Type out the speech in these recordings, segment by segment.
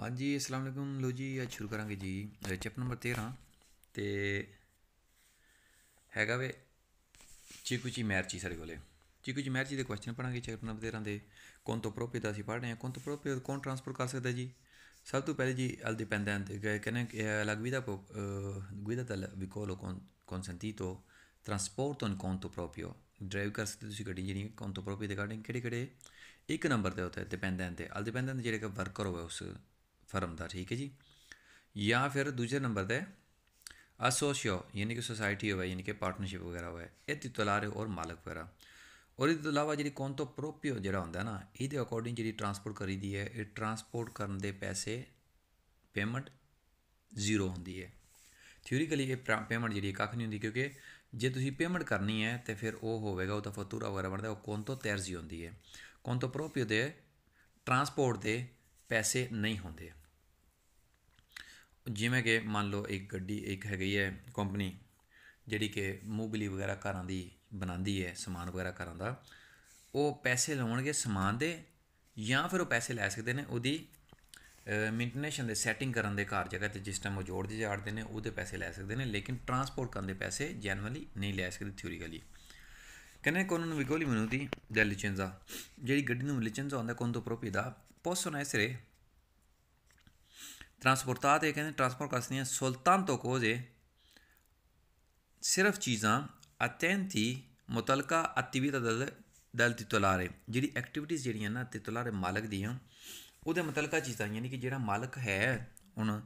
ਹਾਂਜੀ ਅਸਲਾਮ ਅਲੈਕੁਮ ਲੋ ਜੀ ਅੱਜ ਸ਼ੁਰੂ ਕਰਾਂਗੇ ਜੀ ਚੈਪ ਨੰਬਰ 13 ਤੇ ਹੈਗਾ ਵੇ ਚੀਕੂਚੀ ਮੈਰਚੀ ਸਾਡੇ ਕੋਲੇ ਚੀਕੂਚੀ ਮੈਰਚੀ ਦੇ ਕੁਐਸਚਨ ਪੜਾਂਗੇ ਚੈਪਟਰ ਨੰਬਰ 13 ਦੇ ਕੌਣ ਤੋਂ ਦਾ ਅਸੀਂ ਪੜ ਰਹੇ ਹਾਂ ਕੌਣ ਤੋਂ ਪ੍ਰੋਪੀ ਕੌਣ ਟ੍ਰਾਂਸਫਰ ਕਰ ਸਕਦਾ ਜੀ ਸਭ ਤੋਂ ਪਹਿਲੇ ਜੀ ਅਲ ਡਿਪੈਂਡੈਂਟ ਕਹਿੰਦੇ ਲਗਵਿਦਾ ਗੁਇਦਾ ਤਲ ਵਿਕੋਲੋ ਕੌਣ consentito ਔਨ in ਤੋਂ ਪ੍ਰੋਪੀਓ ਡਰਾਈਵ ਕਰ ਸਕਦੇ ਤੁਸੀਂ ਗੱਡੀ ਜਿਹੜੀ ਕੌਣ ਤੋਂ ਪ੍ਰੋਪੀ ਦੇ ਅਕੋਰਡਿੰਗ ਕਿਹੜੇ ਕਿਹੜੇ ਇੱਕ ਨੰਬਰ ਤੇ ਹੁੰਦਾ ਹੈ ਡਿਪੈਂਡੈਂਟ ਤੇ ਅਲ ਡਿਪੈਂਡੈਂਟ ਜਿਹੜੇ ਕਿ ਵਰਕਰ ਹੋਵੇ ਉਸ ਫਰਮ ਦਾ ਠੀਕ ਹੈ ਜੀ ਜਾਂ ਫਿਰ ਦੂਜੇ ਨੰਬਰ ਦੇ ਅਸੋਸੀਓ ਯਾਨੀ ਕਿ ਸੋਸਾਇਟੀ ਹੋਵੇ ਯਾਨੀ ਕਿ ਪਾਰਟਨਰਸ਼ਿਪ ਵਗੈਰਾ ਹੋਵੇ ਇਹ ਤਿਤਲਾਰੇ ਔਰ ਮਾਲਕ ਵਗੈਰਾ ਔਰ ਇਸ ਤੋਂ ਇਲਾਵਾ ਜਿਹੜੀ ਤੋਂ ਪ੍ਰੋਪੀਓ ਜਿਹੜਾ ਹੁੰਦਾ ਨਾ ਇਹਦੇ ਅਕੋਰਡਿੰਗ ਜਿਹੜੀ ਟਰਾਂਸਪੋਰਟ ਕਰੀਦੀ ਹੈ ਇਹ ਟਰਾਂਸਪੋਰਟ ਕਰਨ ਦੇ ਪੈਸੇ ਪੇਮੈਂਟ ਜ਼ੀਰੋ ਹੁੰਦੀ ਹੈ ਥਿਉਰੀਕਲੀ ਇਹ ਪੇਮੈਂਟ ਜਿਹੜੀ ਕੱਖ ਨਹੀਂ ਹੁੰਦੀ ਕਿਉਂਕਿ ਜੇ ਤੁਸੀਂ ਪੇਮੈਂਟ ਕਰਨੀ ਹੈ ਤੇ ਫਿਰ ਉਹ ਹੋਵੇਗਾ ਉਹਦਾ ਫਤੂਰਾ ਵਗੈਰਾ ਬਣਦਾ ਉਹ ਤੋਂ ਤੈਰਜ਼ੀ ਹੁੰਦੀ ਹੈ ਤੋਂ ਪ੍ਰੋਪੀਓ ਦੇ ਟਰਾਂਸਪੋਰਟ ਦੇ ਪੈਸੇ ਨਹੀਂ ਹੁੰਦੇ ਜਿਵੇਂ ਕਿ ਮੰਨ ਲਓ ਇੱਕ ਗੱਡੀ ਇੱਕ ਹੈਗੀ ਹੈ ਕੰਪਨੀ ਜਿਹੜੀ ਕਿ ਮੂਬਲੀ ਵਗੈਰਾ ਘਰਾਂ ਦੀ ਬਣਾਉਂਦੀ ਹੈ ਸਮਾਨ ਵਗੈਰਾ ਘਰਾਂ ਦਾ ਉਹ ਪੈਸੇ ਲਾਉਣਗੇ ਸਮਾਨ ਦੇ ਜਾਂ ਫਿਰ ਉਹ ਪੈਸੇ ਲੈ ਸਕਦੇ ਨੇ ਉਹਦੀ ਮੇਨਟੇਨੈਂਸ਼ਨ ਦੇ ਸੈਟਿੰਗ ਕਰਨ ਦੇ ਘਰ ਜਗ੍ਹਾ ਤੇ ਜਿਸ ਟਾਈਮ ਉਹ ਜੋੜ ਦੇ ਜਾੜਦੇ ਨੇ ਉਹਦੇ ਪੈਸੇ ਲੈ ਸਕਦੇ ਨੇ ਲੇਕਿਨ ਟਰਾਂਸਪੋਰਟ ਕਰਨ ਦੇ ਪੈਸੇ ਜਨਰਲੀ ਨਹੀਂ ਲੈ ਸਕਦੇ ਥਿਉਰੀਕਲੀ ਕਹਿੰਦੇ ਕੋਨਨ ਵਿਗੋਲੀ ਮਨੂਦੀ ਦਾ ਲਿਚੈਂਜ਼ਾ ਜਿਹੜੀ ਗੱਡੀ ਨੂੰ ਲਿਚੈਂਜ਼ਾ ਹੁੰਦਾ ਕੋਨ ਤੋਂ ਪ੍ਰੋਪੀ ਦਾ possono essere ਟਰਾਂਸਪੋਰਟਾਤੇ ਕਹਿੰਦੇ ਟਰਾਂਸਪੋਰਟ ਕਰ ਸਕਦੀਆਂ ਸੁਲਤਾਨ ਤੋਂ ਕੋਜ਼ੇ ਸਿਰਫ ਚੀਜ਼ਾਂ ਅਤੈਂਤੀ ਮੁਤਲਕਾ ਅਤੀਵਿਤਾ ਦਲ ਦਲ ਤਿਤਲਾਰੇ ਜਿਹੜੀ ਐਕਟੀਵਿਟੀਜ਼ ਜਿਹੜੀਆਂ ਨਾ ਤਿਤਲਾਰੇ ਮਾਲਕ ਦੀਆਂ ਉਹਦੇ ਮੁਤਲਕਾ ਚੀਜ਼ਾਂ ਯਾਨੀ ਕਿ ਜਿਹੜਾ ਮਾਲਕ ਹੈ ਹੁਣ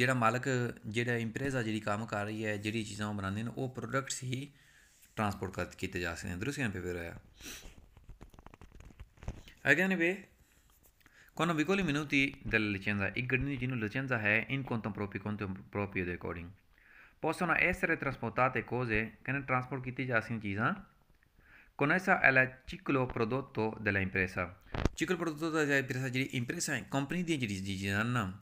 ਜਿਹੜਾ ਮਾਲਕ ਜਿਹੜਾ ਇੰਪ੍ਰੈਜ਼ਾ ਜਿਹੜੀ ਕੰਮ ਕਰ ਰਹੀ ਹੈ ਜਿਹੜੀ ਚੀਜ਼ਾਂ ਉਹ ਬਣਾਉਂਦੇ ਨੇ ਉਹ ਪ੍ਰੋਡਕਟਸ ਹੀ ਟਰਾਂਸਪੋਰਟ ਕਰ ਕੀਤੇ ਜਾ ਸਕਦੇ ਨੇ ਦਰੁਸਤ ਇਹਨਾਂ ਪੇ ਹੋਇਆ ਅਗੇਨ ਵੇ ਕੋਨੋ ਵਿਕੋਲੀ ਮਿਨੂਤੀ ਦਲ ਲਿਚੈਂਜ਼ਾ ਇੱਕ ਗੜਨੀ ਜਿਹਨੂੰ ਲਿਚੈਂਜ਼ਾ ਹੈ ਇਨ ਕੋਨਟਮ ਪ੍ਰੋਪੀ ਕੋਨਟਮ ਪ੍ਰੋਪੀ ਦੇ ਅਕੋਰਡਿੰਗ ਪੋਸੋਨਾ ਐਸਰੇ ਟ੍ਰਾਂਸਪੋਰਟਾਤੇ ਕੋਜ਼ੇ ਕਨੇ ਟ੍ਰਾਂਸਪੋਰਟ ਕੀਤੀ ਜਾ ਸਕੀਆਂ ਚੀਜ਼ਾਂ ਐਸਾ ਐਲਾ ਚਿਕਲੋ ਪ੍ਰੋਡੋਟੋ ਦੇ ਲਾ ਇੰਪ੍ਰੇਸਾ ਚਿਕਲ ਪ੍ਰੋਡੋਟੋ ਦਾ ਜਾਇ ਇੰਪ੍ਰੈਸਾ ਜਿਹੜੀ ਇੰਪ੍ਰੇਸਾ ਹੈ ਕੰਪਨੀ ਦੀ ਜਿਹੜੀ ਚੀਜ਼ਾਂ ਹਨ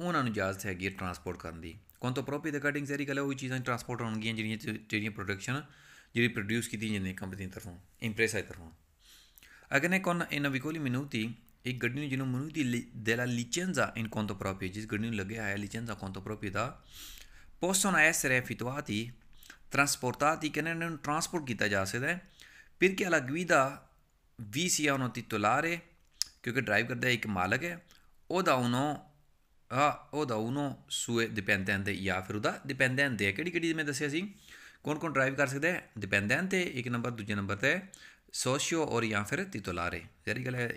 ਉਹਨਾਂ ਨੂੰ ਇਜਾਜ਼ਤ ਹੈਗੀ ਟ੍ਰਾਂਸਪੋਰਟ ਕਰਨ ਦੀ ਕੋਨਟਮ ਪ੍ਰੋਪੀ ਦੇ ਕਟਿੰਗ ਸੈਰੀ ਕਲੋ ਉਹ ਚੀਜ਼ਾਂ ਟ੍ਰਾਂਸਪੋਰਟ ਹੋਣਗੀਆਂ ਜਿਹੜੀਆਂ ਜਿਹੜੀਆਂ ਪ੍ਰੋਡਕਸ਼ਨ ਜਿਹੜੀ ਪ੍ਰੋਡਿਊਸ ਕੀਤੀ ਜਾਂਦੀ ਕੰਪਨੀ ਦੀ ਤਰਫੋਂ ਇੰਪ੍ਰੈਸਾ ਦੀ ਤਰਫੋਂ Agane e navicoli minuti, e gărdinul genul minuti de la licenza in conto proprio, gis gărdinul lăghe aia licenza conto proprio da, possono essere effettuati, trasportati, che non transport kita ja sakda perché alla guida vi sia uno titolare, ਕਿਉਂਕਿ drive ਕਰਦਾ ਇੱਕ ਮਾਲਕ ਹੈ ਉਹਦਾ ਉਹਨੋਂ ਆ ਉਹਦਾ ਉਹਨੋਂ ਸੂਏ dependent ਹੈ ਜਾਂ ਫਿਰ ਉਹਦਾ ਡਿਪੈਂਡੈਂਟ ਹੈ ਕਿਹੜੀ ਕਿਹੜੀ ਮੈਂ ਦੱਸਿਆ ਸੀ ਕੌਣ ਕੌਣ ਡਰਾਈਵ ਕਰ ਸਕਦਾ ਹੈ ਡਿਪੈਂਡੈਂਟ ਤੇ ਇੱਕ ਨੰਬਰ ਦੂਜੇ ਨੰਬਰ ਤੇ सोशियो और या फिर तितोलारे जारी गल है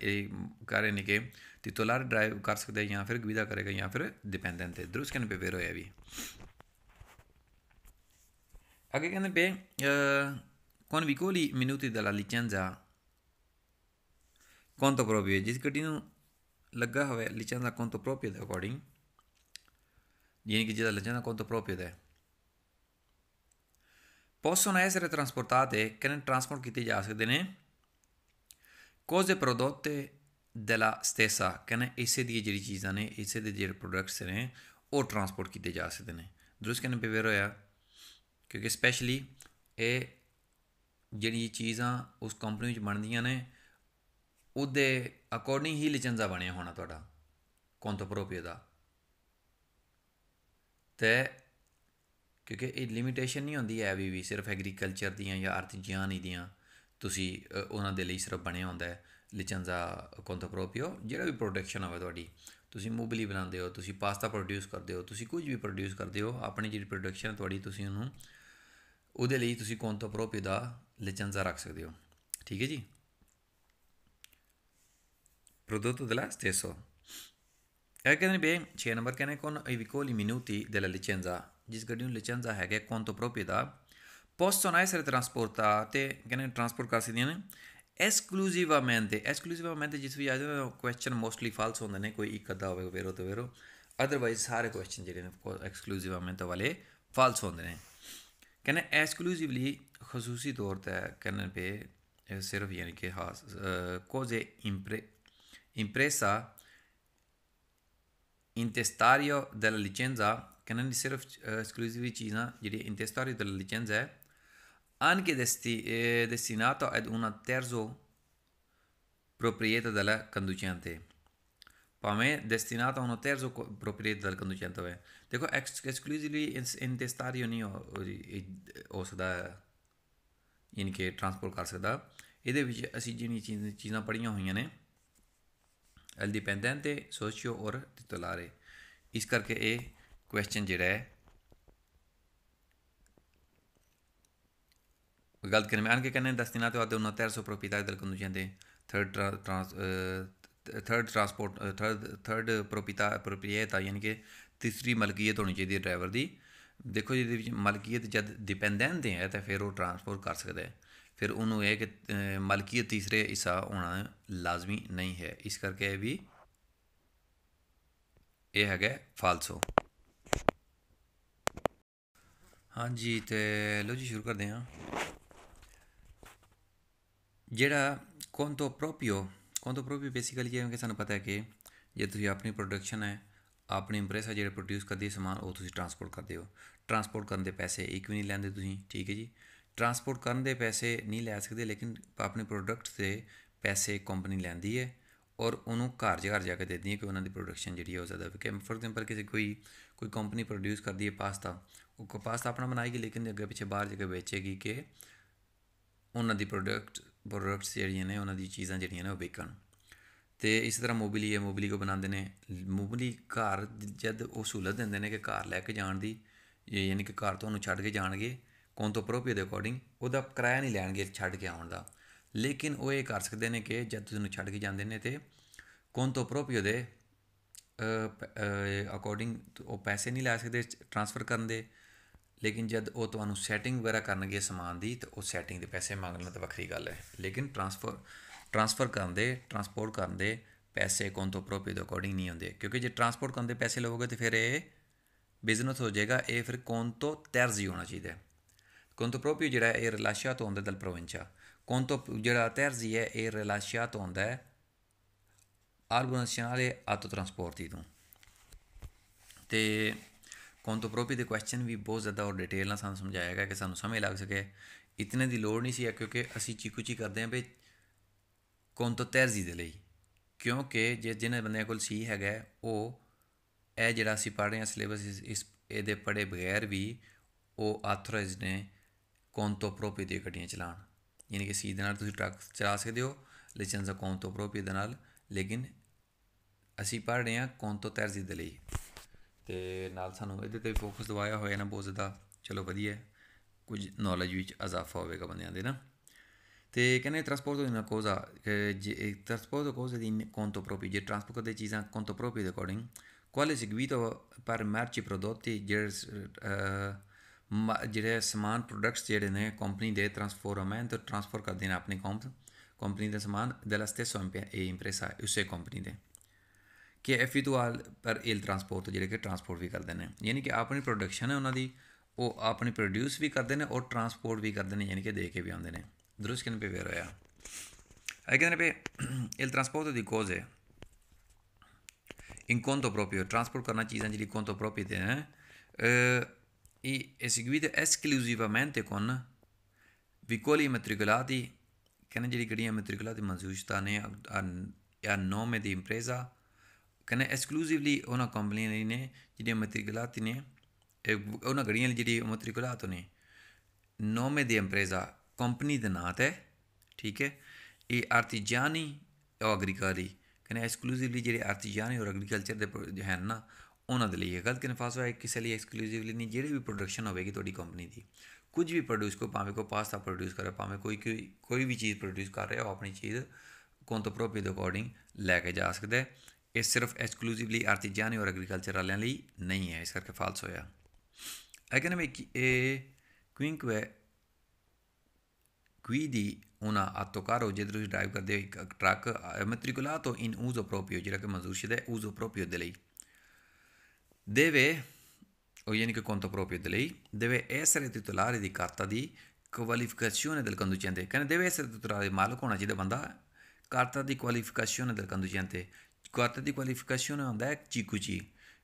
कार यानी कि तितोलार ड्राइव कर सकते या फिर गुविदा करेगा या फिर डिपेंडेंट है दुरुस्त कहने पे फिर होया भी आगे कहने पे कौन विकोली मिनूती दलाली चंजा कौन तो प्रोपियो जिस गड्डी लगा हुआ लिचंजा कौन तो प्रोपियो अकॉर्डिंग यानी कि जिसका लिचंजा कौन तो प्रोपियो है possono essere trasportate che ne transport ਕੀਤੀ ਜਾ ਸਕਦੇ ਨੇ cose prodotte della stessa che ne ਇਸੇ ਦੀ ਜਿਹੜੀ ਚੀਜ਼ਾਂ ਨੇ ਇਸੇ ਦੇ ਜਿਹੜੇ ਪ੍ਰੋਡਕਟਸ ਨੇ ਉਹ ਟਰਾਂਸਪੋਰਟ ਕੀਤੇ ਜਾ ਸਕਦੇ ਨੇ ਦਰੁਸਤ ਕਰਨ ਬੇਵੇਰ ਹੋਇਆ ਕਿਉਂਕਿ ਸਪੈਸ਼ਲੀ ਇਹ ਜਿਹੜੀ ਚੀਜ਼ਾਂ ਉਸ ਕੰਪਨੀ ਵਿੱਚ ਬਣਦੀਆਂ ਨੇ ਉਹਦੇ ਅਕੋਰਡਿੰਗ ਹੀ ਲਿਚੰਜ਼ਾ ਬਣਿਆ ਹੋਣਾ ਤੁਹਾਡਾ ਕੰਤੋ ਪ੍ਰੋਪਰੀਆ ਦਾ ਤੇ ਕਿਉਂਕਿ ਇਹ ਲਿਮਿਟੇਸ਼ਨ ਨਹੀਂ ਹੁੰਦੀ ਹੈ ਵੀ ਵੀ ਸਿਰਫ ਐਗਰੀਕਲਚਰ ਦੀਆਂ ਜਾਂ ਨਹੀਂ ਦੀਆਂ ਤੁਸੀਂ ਉਹਨਾਂ ਦੇ ਲਈ ਸਿਰਫ ਬਣਿਆ ਹੁੰਦਾ ਹੈ ਲਿਚੰਜ਼ਾ ਕੋਂਟੋ ਪ੍ਰੋਪੀਓ ਜਿਹੜਾ ਵੀ ਪ੍ਰੋਡਕਸ਼ਨ ਹੋਵੇ ਤੁਹਾਡੀ ਤੁਸੀਂ ਮੂਬਲੀ ਬਣਾਉਂਦੇ ਹੋ ਤੁਸੀਂ ਪਾਸਤਾ ਪ੍ਰੋਡਿਊਸ ਕਰਦੇ ਹੋ ਤੁਸੀਂ ਕੁਝ ਵੀ ਪ੍ਰੋਡਿਊਸ ਕਰਦੇ ਹੋ ਆਪਣੀ ਜਿਹੜੀ ਪ੍ਰੋਡਕਸ਼ਨ ਤੁਹਾਡੀ ਤੁਸੀਂ ਉਹਨੂੰ ਉਹਦੇ ਲਈ ਤੁਸੀਂ ਕੋਂਟੋ ਪ੍ਰੋਪੀਓ ਦਾ ਲਿਚੰਜ਼ਾ ਰੱਖ ਸਕਦੇ ਹੋ ਠੀਕ ਹੈ ਜੀ prodotto della stesso. ਇਹ ਕਹਿੰਦੇ ਬੇ 6 ਨੰਬਰ ਕਹਿੰਦੇ ਕੋਨ ਇਹ ਵੀ ਕੋਲੀ ਮਿਨੂਤੀ ਦੇ ਲਿਚੰਜਾ ਜਿਸ ਗੱਡੀ ਨੂੰ licenza ਹੈਗਾ conto proprio da possono essere trasportate ਤੇ ਕਹਿੰਦੇ transport ਕਰ ਸਕਦੀਆਂ ਨੇ ਐਕਸਕਲੂਸਿਵਾ ਐਕਸਕਲੂਸਿਵਾ ਮੈਂ ਤੇ ਮੈਂ ਤੇ ਜਿਸ ਵੀ ਆ ਜਾਂਦਾ ਕੁਐਸਚਨ ਮੋਸਟਲੀ ਫਾਲਸ ਹੁੰਦੇ ਨੇ ਕੋਈ ਇੱਕ ਅੱਧਾ ਹੋਵੇ ਵੇਰੋ ਤੇ ਵੇਰੋ ਅਦਰਵਾਈਜ਼ ਸਾਰੇ ਕੁਐਸਚਨ ਜਿਹੜੇ ਨੇ ਐਕਸਕਲੂਸਿਵਾ ਮੈਂ ਐਕਸਕਲੂਸਿਵamente ਵਾਲੇ ਫਾਲਸ ਹੁੰਦੇ ਨੇ ਕਹਿੰਦੇ ਐਕਸਕਲੂਸਿਵਲੀ ਖਸੂਸੀ ਤੌਰ ਤੇ ਕਹਿੰਨ ਪੇ ਸਿਰਫ ਯਾਨੀ ਕਿ ਹਾਸ ਕੋਜ਼ੇ ਇੰਪਰੇ ਇੰਪ੍ਰੈਸਾ intestario della licenza ਕੈਨਨ ਦੀ ਸਿਰਫ ਐਕਸਕਲੂਸਿਵ ਚੀਜ਼ ਜਿਹੜੀ ਇੰਟੈਸਟਾਰੀ ਦਾ ਲਿਚੈਂਸ ਹੈ ਅਨ ਕੇ ਦਸਤੀ ਦਸਿਨਾਤੋ ਐਡ ਉਨਾ ਤੇਰਜ਼ੋ ਪ੍ਰੋਪਰੀਏਟਾ ਦਾ ਲਾ ਕੰਦੂਚਿਆਂ ਤੇ ਪਾਵੇਂ ਦਸਤੀਨਾਤੋ ਉਨਾ ਤੇਰਜ਼ੋ ਪ੍ਰੋਪਰੀਏਟਾ ਦਾ ਕੰਦੂਚਿਆਂ ਤੇ ਦੇਖੋ ਐਕਸਕਲੂਸਿਵਲੀ ਇੰਟੈਸਟਰੀ ਨਹੀਂ ਹੋ ਉਹ ਸਦਾ ਇਨਕੇ ਟ੍ਰਾਂਸਪੋਰਟ ਕਰ ਸਕਦਾ ਇਹਦੇ ਵਿੱਚ ਅਸੀਂ ਜਿਹੜੀ ਚੀਜ਼ਾਂ ਪੜੀਆਂ ਹੋਈਆਂ ਨੇ ਐਲ ਡਿਪੈਂਡੈਂਟ ਤੇ ਸੋਸ਼ੀਓ ਔਰ ਟਿਟੂਲਾਰੇ ਇਸ ਕਰਕੇ ਇਹ ਕੁਐਸਚਨ ਜਿਹੜਾ ਹੈ ਗਲਤ ਮੈਂ ਕੇ ਕਹਿੰਦੇ ਦਸ ਦਿਨਾਂ ਤੋਂ ਬਾਅਦ 6900 ਪ੍ਰੋਪੀਤਾ ਦਲ ਕੰਦੂ ਜਾਂਦੇ third third transport third third ਪ੍ਰੋਪੀਤਾ ਪ੍ਰੋਪਰੀਏਤਾ ਯਾਨੀ ਕਿ ਤੀਸਰੀ ਮਲਕੀਅਤ ਹੋਣੀ ਚਾਹੀਦੀ ਹੈ ਡਰਾਈਵਰ ਦੀ ਦੇਖੋ ਜਿਹਦੇ ਵਿੱਚ ਮਲਕੀਅਤ ਜਦ ਡਿਪੈਂਡੈਂਟ ਹੈ ਤਾਂ ਫਿਰ ਉਹ ਟਰਾਂਸਪੋਰਟ ਕਰ ਸਕਦਾ ਹੈ ਫਿਰ ਉਹਨੂੰ ਇਹ ਕਿ ਮਲਕੀਅਤ ਤੀਸਰੇ ਹਿੱਸਾ ਹੋਣਾ ਲਾਜ਼ਮੀ ਨਹੀਂ ਹੈ ਇਸ ਕਰਕੇ ਇਹ ਵੀ ਇਹ ਹੈਗਾ ਫਾਲਸੋ ਹਾਂਜੀ ਤੇ ਲੋ ਜੀ ਸ਼ੁਰੂ ਕਰਦੇ ਹਾਂ ਜਿਹੜਾ ਕੋਂਟੋ ਪ੍ਰੋਪੀਓ ਕੋਂਟੋ ਪ੍ਰੋਪੀਓ ਬੇਸਿਕਲੀ ਜਿਵੇਂ ਕਿ ਸਾਨੂੰ ਪਤਾ ਹੈ ਕਿ ਜੇ ਤੁਸੀਂ ਆਪਣੀ ਪ੍ਰੋਡਕਸ਼ਨ ਹੈ ਆਪਣੀ ਇੰਪ੍ਰੈਸ ਹੈ ਜਿਹੜਾ ਪ੍ਰੋਡਿਊਸ ਕਰਦੀ ਹੈ ਸਮਾਨ ਉਹ ਤੁਸੀਂ ਟਰਾਂਸਪੋਰਟ ਕਰਦੇ ਹੋ ਟਰਾਂਸਪੋਰਟ ਕਰਨ ਦੇ ਪੈਸੇ ਇੱਕ ਵੀ ਨਹੀਂ ਲੈਂਦੇ ਤੁਸੀਂ ਠੀਕ ਹੈ ਜੀ ਟਰਾਂਸਪੋਰਟ ਕਰਨ ਦੇ ਪੈਸੇ ਨਹੀਂ ਲੈ ਸਕਦੇ ਲੇਕਿਨ ਆਪਣੇ ਪ੍ਰੋਡਕਟ ਤੇ ਪੈਸੇ ਕੰਪਨੀ ਲੈਂਦੀ ਹੈ ਔਰ ਉਹਨੂੰ ਘਰ ਘਰ ਜਾ ਕੇ ਦਿੰਦੀ ਹੈ ਕਿ ਉਹਨਾਂ ਦੀ ਪ੍ਰੋਡਕਸ਼ਨ ਜਿਹੜੀ ਹੈ ਉਹ ਜ਼ਿਆਦਾ ਵਿਕੇ ਫੋਰ ਐਗਜ਼ਾਮਪਲ ਕਿਸੇ ਕੋਈ ਕੋਈ ਕੰਪਨੀ ਪ੍ਰੋਡਿਊਸ ਕਰਦੀ ਹੈ ਪਾਸਤਾ ਉਹ ਕਪਾਸ ਆਪਣਾ ਬਣਾਏਗੀ ਲੇਕਿਨ ਅੱਗੇ ਪਿੱਛੇ ਬਾਹਰ ਜਗ੍ਹਾ ਵੇਚੇਗੀ ਕਿ ਉਹਨਾਂ ਦੀ ਪ੍ਰੋਡਕਟ ਪ੍ਰੋਡਕਟਸ ਜਿਹੜੀਆਂ ਨੇ ਉਹਨਾਂ ਦੀ ਚੀਜ਼ਾਂ ਜਿਹੜੀਆਂ ਨੇ ਉਹ ਵਿਕਣ ਤੇ ਇਸ ਤਰ੍ਹਾਂ ਮੋਬਿਲੀ ਹੈ ਮੋਬਿਲੀ ਕੋ ਬਣਾਉਂਦੇ ਨੇ ਮੋਬਿਲੀ ਘਰ ਜਦ ਉਹ ਸਹੂਲਤ ਦਿੰਦੇ ਨੇ ਕਿ ਘਰ ਲੈ ਕੇ ਜਾਣ ਦੀ ਯਾਨੀ ਕਿ ਘਰ ਤੋਂ ਉਹਨੂੰ ਛੱਡ ਕੇ ਜਾਣਗੇ ਕੌਣ ਤੋਂ ਪ੍ਰੋਪਰੀਅਟ ਦੇ ਅਕੋਰਡਿੰਗ ਉਹਦਾ ਕਿਰਾਇਆ ਨਹੀਂ ਲੈਣਗੇ ਛੱਡ ਕੇ ਆਉਣ ਦਾ ਲੇਕਿਨ ਉਹ ਇਹ ਕਰ ਸਕਦੇ ਨੇ ਕਿ ਜਦ ਤੁਸੀਂ ਉਹਨੂੰ ਛੱਡ ਕੇ ਜਾਂਦੇ ਨੇ ਤੇ ਕੌਣ ਤੋਂ ਪ੍ਰੋਪਰੀਅਟ ਦੇ ਅਕੋਰਡਿੰਗ ਉਹ ਪੈਸੇ ਨਹੀਂ ਲੈ ਸਕਦੇ ਟ੍ਰਾਂਸਫਰ ਕਰਨ ਦੇ ਲੇਕਿਨ ਜਦ ਉਹ ਤੁਹਾਨੂੰ ਸੈਟਿੰਗ ਵਗੈਰਾ ਕਰਨਗੇ ਸਮਾਨ ਦੀ ਤਾਂ ਉਹ ਸੈਟਿੰਗ ਦੇ ਪੈਸੇ ਮੰਗਣਾ ਤਾਂ ਵੱਖਰੀ ਗੱਲ ਹੈ ਲੇਕਿਨ ਟ੍ਰਾਂਸਫਰ ਟ੍ਰਾਂਸਫਰ ਕਰਨ ਦੇ ਟ੍ਰਾਂਸਪੋਰਟ ਕਰਨ ਦੇ ਪੈਸੇ ਕੋਂਟੋ ਪ੍ਰੋਪੀ ਦੇ ਅਕੋਰਡਿੰਗ ਨਹੀਂ ਹੁੰਦੇ ਕਿਉਂਕਿ ਜੇ ਟ੍ਰਾਂਸਪੋਰਟ ਕਰਨ ਦੇ ਪੈਸੇ ਲਵੋਗੇ ਤਾਂ ਫਿਰ ਇਹ ਬਿਜ਼ਨਸ ਹੋ ਜਾਏਗਾ ਇਹ ਫਿਰ ਕੋਂਟੋ ਤਰਜ਼ੀ ਹੋਣਾ ਚਾਹੀਦਾ ਹੈ ਤੋਂ ਪ੍ਰੋਪੀ ਜਿਹੜਾ ਇਹ ਰਿਲਾਸ਼ੀਆ ਤੋਂ ਹੁੰਦਾ ਦਲ ਪ੍ਰੋਵਿੰਚਾ ਤੋਂ ਜਿਹੜਾ ਤਰਜ਼ੀ ਹੈ ਇਹ ਰਿਲਾਸ਼ੀਆ ਤੋਂ ਹੁੰਦਾ ਹੈ ਆਰਬਨਸ਼ੀਆਲੇ ਆਟੋ ਟ੍ਰਾਂਸਪੋਰਟ ਦੀ ਤੋਂ ਤੇ ਕੋਂਤੋਪ੍ਰੋਪੀ ਦੇ ਕੁਐਸਚਨ ਵੀ ਬਹੁਤ ਜ਼ਿਆਦਾ ਔਰ ਡਿਟੇਲ ਨਾਲ ਸਾਨੂੰ ਸਮਝਾਇਆ ਗਿਆ ਕਿ ਸਾਨੂੰ ਸਮਝ ਲੱਗ ਸਕੇ ਇਤਨੇ ਦੀ ਲੋੜ ਨਹੀਂ ਸੀ ਕਿਉਂਕਿ ਅਸੀਂ ਚੀਕੂਚੀ ਕਰਦੇ ਹਾਂ ਵੀ ਤੈਰਜ਼ੀ ਦੇ ਲਈ ਕਿਉਂਕਿ ਜੇ ਜਿਹਨਾਂ ਬੰਦਿਆਂ ਕੋਲ ਸੀ ਹੈਗਾ ਉਹ ਇਹ ਜਿਹੜਾ ਅਸੀਂ ਪੜ੍ਹ ਰਹੇ ਹਾਂ ਸਿਲੇਬਸ ਇਸ ਇਹਦੇ ਪੜੇ ਬਗੈਰ ਵੀ ਉਹ ਆਥੋਰਾਈਜ਼ਡ ਨੇ ਕੋਂਤੋਪ੍ਰੋਪੀ ਦੇ ਗੱਡੀਆਂ ਚਲਾਣ ਯਾਨੀ ਕਿ ਸੀ ਦੇ ਨਾਲ ਤੁਸੀਂ ਟਰੱਕ ਚਲਾ ਸਕਦੇ ਹੋ ਲਾਇਸੈਂਸ ਕੋਂਤੋਪ੍ਰੋਪੀ ਦੇ ਨਾਲ ਲੇਕਿਨ ਅਸੀਂ ਪੜ੍ਹ ਰਹੇ ਹਾਂ ਤੈਰਜ਼ੀ ਦੇ ਲਈ ਤੇ ਨਾਲ ਸਾਨੂੰ ਇਹਦੇ ਤੇ ਫੋਕਸ ਦਵਾਇਆ ਹੋਇਆ ਨਾ ਬੋਜ਼ ਦਾ ਚਲੋ ਵਧੀਆ ਕੁਝ ਨੌਲੇਜ ਵਿੱਚ ਅਜ਼ਾਫਾ ਹੋਵੇਗਾ ਬੰਦਿਆਂ ਦੇ ਨਾ ਤੇ ਕਹਿੰਦੇ ਟਰਾਂਸਪੋਰਟ ਦੀ ਨਾ ਕੋਜ਼ਾ ਕਿ ਜੇ ਟਰਾਂਸਪੋਰਟ ਦੀ ਕੋਜ਼ਾ ਦੀ ਕੌਂਟੋ ਪ੍ਰੋਪੀ ਜੇ ਟਰਾਂਸਪੋਰਟ ਦੇ ਚੀਜ਼ਾਂ ਕੌਂਟੋ ਪ੍ਰੋਪੀ ਦੇ ਅਕੋਰਡਿੰਗ ਕੁਆਲ ਇਸ ਗਵੀਤੋ ਪਰ ਮਰਚੀ ਪ੍ਰੋਡਕਟੀ ਜਿਹੜੇ ਜਿਹੜੇ ਸਮਾਨ ਪ੍ਰੋਡਕਟਸ ਜਿਹੜੇ ਨੇ ਕੰਪਨੀ ਦੇ ਟਰਾਂਸਫੋਰਮੈਂਟ ਤੇ ਟਰਾਂਸਫਰ ਕਰਦੇ ਨੇ ਆਪਣੀ ਕੰਪਨੀ ਦੇ ਸਮਾਨ ਦੇ ਲਸਤੇ ਸੋਂਪਿਆ ਇਹ ਇੰਪਰੈਸਾ ਉਸੇ ਕੰਪਨੀ ਦੇ ਕੇਐਫਈ ਤੋਂ ਆਲ ਪਰ ਇਲ ਟਰਾਂਸਪੋਰਟ ਜਿਹੜੇ ਕਿ ਟਰਾਂਸਪੋਰਟ ਵੀ ਕਰਦੇ ਨੇ ਯਾਨੀ ਕਿ ਆਪਣੀ ਪ੍ਰੋਡਕਸ਼ਨ ਹੈ ਉਹਨਾਂ ਦੀ ਉਹ ਆਪਣੀ ਪ੍ਰੋਡਿਊਸ ਵੀ ਕਰਦੇ ਨੇ ਔਰ ਟਰਾਂਸਪੋਰਟ ਵੀ ਕਰਦੇ ਨੇ ਯਾਨੀ ਕਿ ਦੇ ਕੇ ਵੀ ਆਉਂਦੇ ਨੇ ਦਰੁਸ ਕਿਨ ਪੇ ਵੇਰ ਹੋਇਆ ਆਈ ਕਿਨ ਨੇ ਵੀ ਇਲ ਟਰਾਂਸਪੋਰਟ ਦੀ ਕੋਜ਼ ਹੈ ਇਨ ਕੋਨ ਤੋਂ ਪ੍ਰੋਪੀਓ ਟਰਾਂਸਪੋਰਟ ਕਰਨਾ ਚੀਜ਼ਾਂ ਜਿਹੜੀ ਕੋਨਟੋ ਤੋਂ ਪ੍ਰੋਪੀ ਤੇ ਹੈ ਇ ਐਸਕਲੂਸਿਵ ਐਸਕਲੂਸਿਵਮੈਂਟੇ ਕੋਨ ਵਿਕੋਲੀ ਮੈਟ੍ਰਿਕੁਲਾਤੀ ਕਹਿੰਦੇ ਜਿਹੜੀ ਗੜੀਆਂ ਮੈਟ੍ਰਿਕੁਲਾਤੀ ਮਨਜ਼ੂਰਤਾ ਨੇ ਆ ਨੋਮੇ ਦੀ ਇੰਪ੍ਰੇਜ਼ਾ ਕਨੇ ਐਕਸਕਲੂਸਿਵਲੀ ਉਹਨਾਂ ਕੰਪਨੀਆਂ ਲਈ ਨੇ ਜਿਹੜੀਆਂ ਮਤਰੀਕਲਾਤ ਨੇ ਉਹਨਾਂ ਗੜੀਆਂ ਜਿਹੜੀ ਮਤਰੀਕਲਾਤ ਨੇ ਨੋਮੇ ਦੀ ਐਮਪ੍ਰੇਜ਼ਾ ਕੰਪਨੀ ਦੇ ਨਾਂ ਤੇ ਠੀਕ ਹੈ ਇਹ ਆਰਟੀਜਾਨੀ ਐਗਰੀਕਲਚਰੀ ਕਨੇ ਐਕਸਕਲੂਸਿਵਲੀ ਜਿਹੜੇ ਆਰਟੀਜਾਨੀ ਔਰ ਐਗਰੀਕਲਚਰ ਦੇ ਜੋ ਹਨ ਨਾ ਉਹਨਾਂ ਦੇ ਲਈ ਹੈ ਗਲਤ ਕਨਫਾਸੋ ਹੈ ਕਿਸੇ ਲਈ ਐਕਸਕਲੂਸਿਵਲੀ ਨਹੀਂ ਜਿਹੜੀ ਵੀ ਪ੍ਰੋਡਕਸ਼ਨ ਹੋਵੇਗੀ ਤੁਹਾਡੀ ਕੰਪਨੀ ਦੀ ਕੁਝ ਵੀ ਪ੍ਰੋਡਿਊਸ ਕੋ ਭਾਵੇਂ ਕੋ ਪਾਸਤਾ ਪ੍ਰੋਡਿਊਸ ਕਰੇ ਭਾਵੇਂ ਕੋਈ ਕੋਈ ਵੀ ਚੀਜ਼ ਪ੍ਰੋਡਿਊਸ ਕਰ ਰਿਹਾ ਹੋ ਆਪਣੀ ਚੀਜ਼ ਕੋਨ ਤੋਂ ਪ੍ਰੋਪੀ ਦੇ ਅਕੋਰਡਿੰਗ ਲੈ ਕੇ ਜਾ ਸਕਦਾ ਹੈ ਇਹ ਸਿਰਫ ਐਕਸਕਲੂਸਿਵਲੀ ਆਰਟੀਜਨ ਔਰ ਐਗਰੀਕਲਚਰ ਵਾਲਿਆਂ ਲਈ ਨਹੀਂ ਹੈ ਇਸ ਕਰਕੇ ਫਾਲਸ ਹੋਇਆ ਐਕਨੋਮਿਕ ਇਹ ਕੁਇੰਕਵੇ guidi una autocarro dietro il drive ਕਰਦੇ ਇੱਕ truck matricolato in uso proprio ਜਿਹੜਾ ਕਿ ਮਨਜ਼ੂਰ ਸ਼ੁਦਾ ਹੈ uso proprio ਦੇ ਲਈ deve o ਯਾਨੀ ਕਿ conto proprio ਦੇ ਲਈ deve essere titolare di carta di qualificazione del conducente ਕਹਿੰਦੇ deve essere titolare ਮਾਲਕ ਹੋਣਾ ਚਾਹੀਦਾ ਬੰਦਾ carta di qualificazione del conducente ਕੁਆਟਰ ਦੀ ਕੁਆਲੀਫਿਕੇਸ਼ਨ ਹੁੰਦਾ ਹੈ ਚੀਕੂ ਜੀ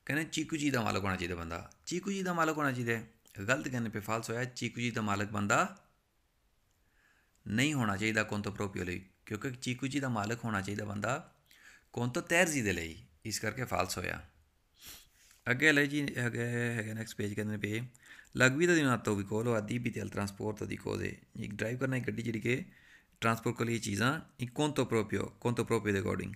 ਕਹਿੰਦੇ ਚੀਕੂ ਜੀ ਦਾ ਮਾਲਕ ਹੋਣਾ ਚਾਹੀਦਾ ਬੰਦਾ ਚੀਕੂ ਜੀ ਦਾ ਮਾਲਕ ਹੋਣਾ ਚਾਹੀਦਾ ਗਲਤ ਕਹਿਣੇ ਪੇ ਫਾਲਸ ਹੋਇਆ ਚੀਕੂ ਜੀ ਦਾ ਮਾਲਕ ਬੰਦਾ ਨਹੀਂ ਹੋਣਾ ਚਾਹੀਦਾ ਕੋਨ ਤੋਂ ਪ੍ਰੋਪੀਓ ਲਈ ਕਿਉਂਕਿ ਚੀਕੂ ਜੀ ਦਾ ਮਾਲਕ ਹੋਣਾ ਚਾਹੀਦਾ ਬੰਦਾ ਕੋਨ ਤੋਂ ਤੈਰਜੀ ਦੇ ਲਈ ਇਸ ਕਰਕੇ ਫਾਲਸ ਹੋਇਆ ਅੱਗੇ ਲੈ ਜੀ ਅੱਗੇ ਹੈਗਾ ਨੈਕਸਟ ਪੇਜ ਕਹਿੰਦੇ ਪੇ ਲਗਵੀ ਦਾ ਦਿਨਾਂ ਤੋਂ ਵੀ ਕੋਲੋ ਆਦੀ ਵੀ ਤੇਲ ਟਰਾਂਸਪੋਰਟ ਦੀ ਕੋਦੇ ਇੱਕ ਡਰਾਈਵ ਕਰਨਾ ਇੱਕ ਗੱਡੀ ਜਿਹੜੀ ਕਿ ਟਰਾਂਸਪੋਰਟ ਕੋਲ ਇਹ ਚੀਜ਼ਾਂ ਇੱਕ ਕੋਨ ਤੋਂ ਪ੍ਰੋਪੀਓ ਕੋਨ ਤੋਂ ਪ੍ਰੋਪੀਓ ਦੇ ਅਕੋਰਡਿੰਗ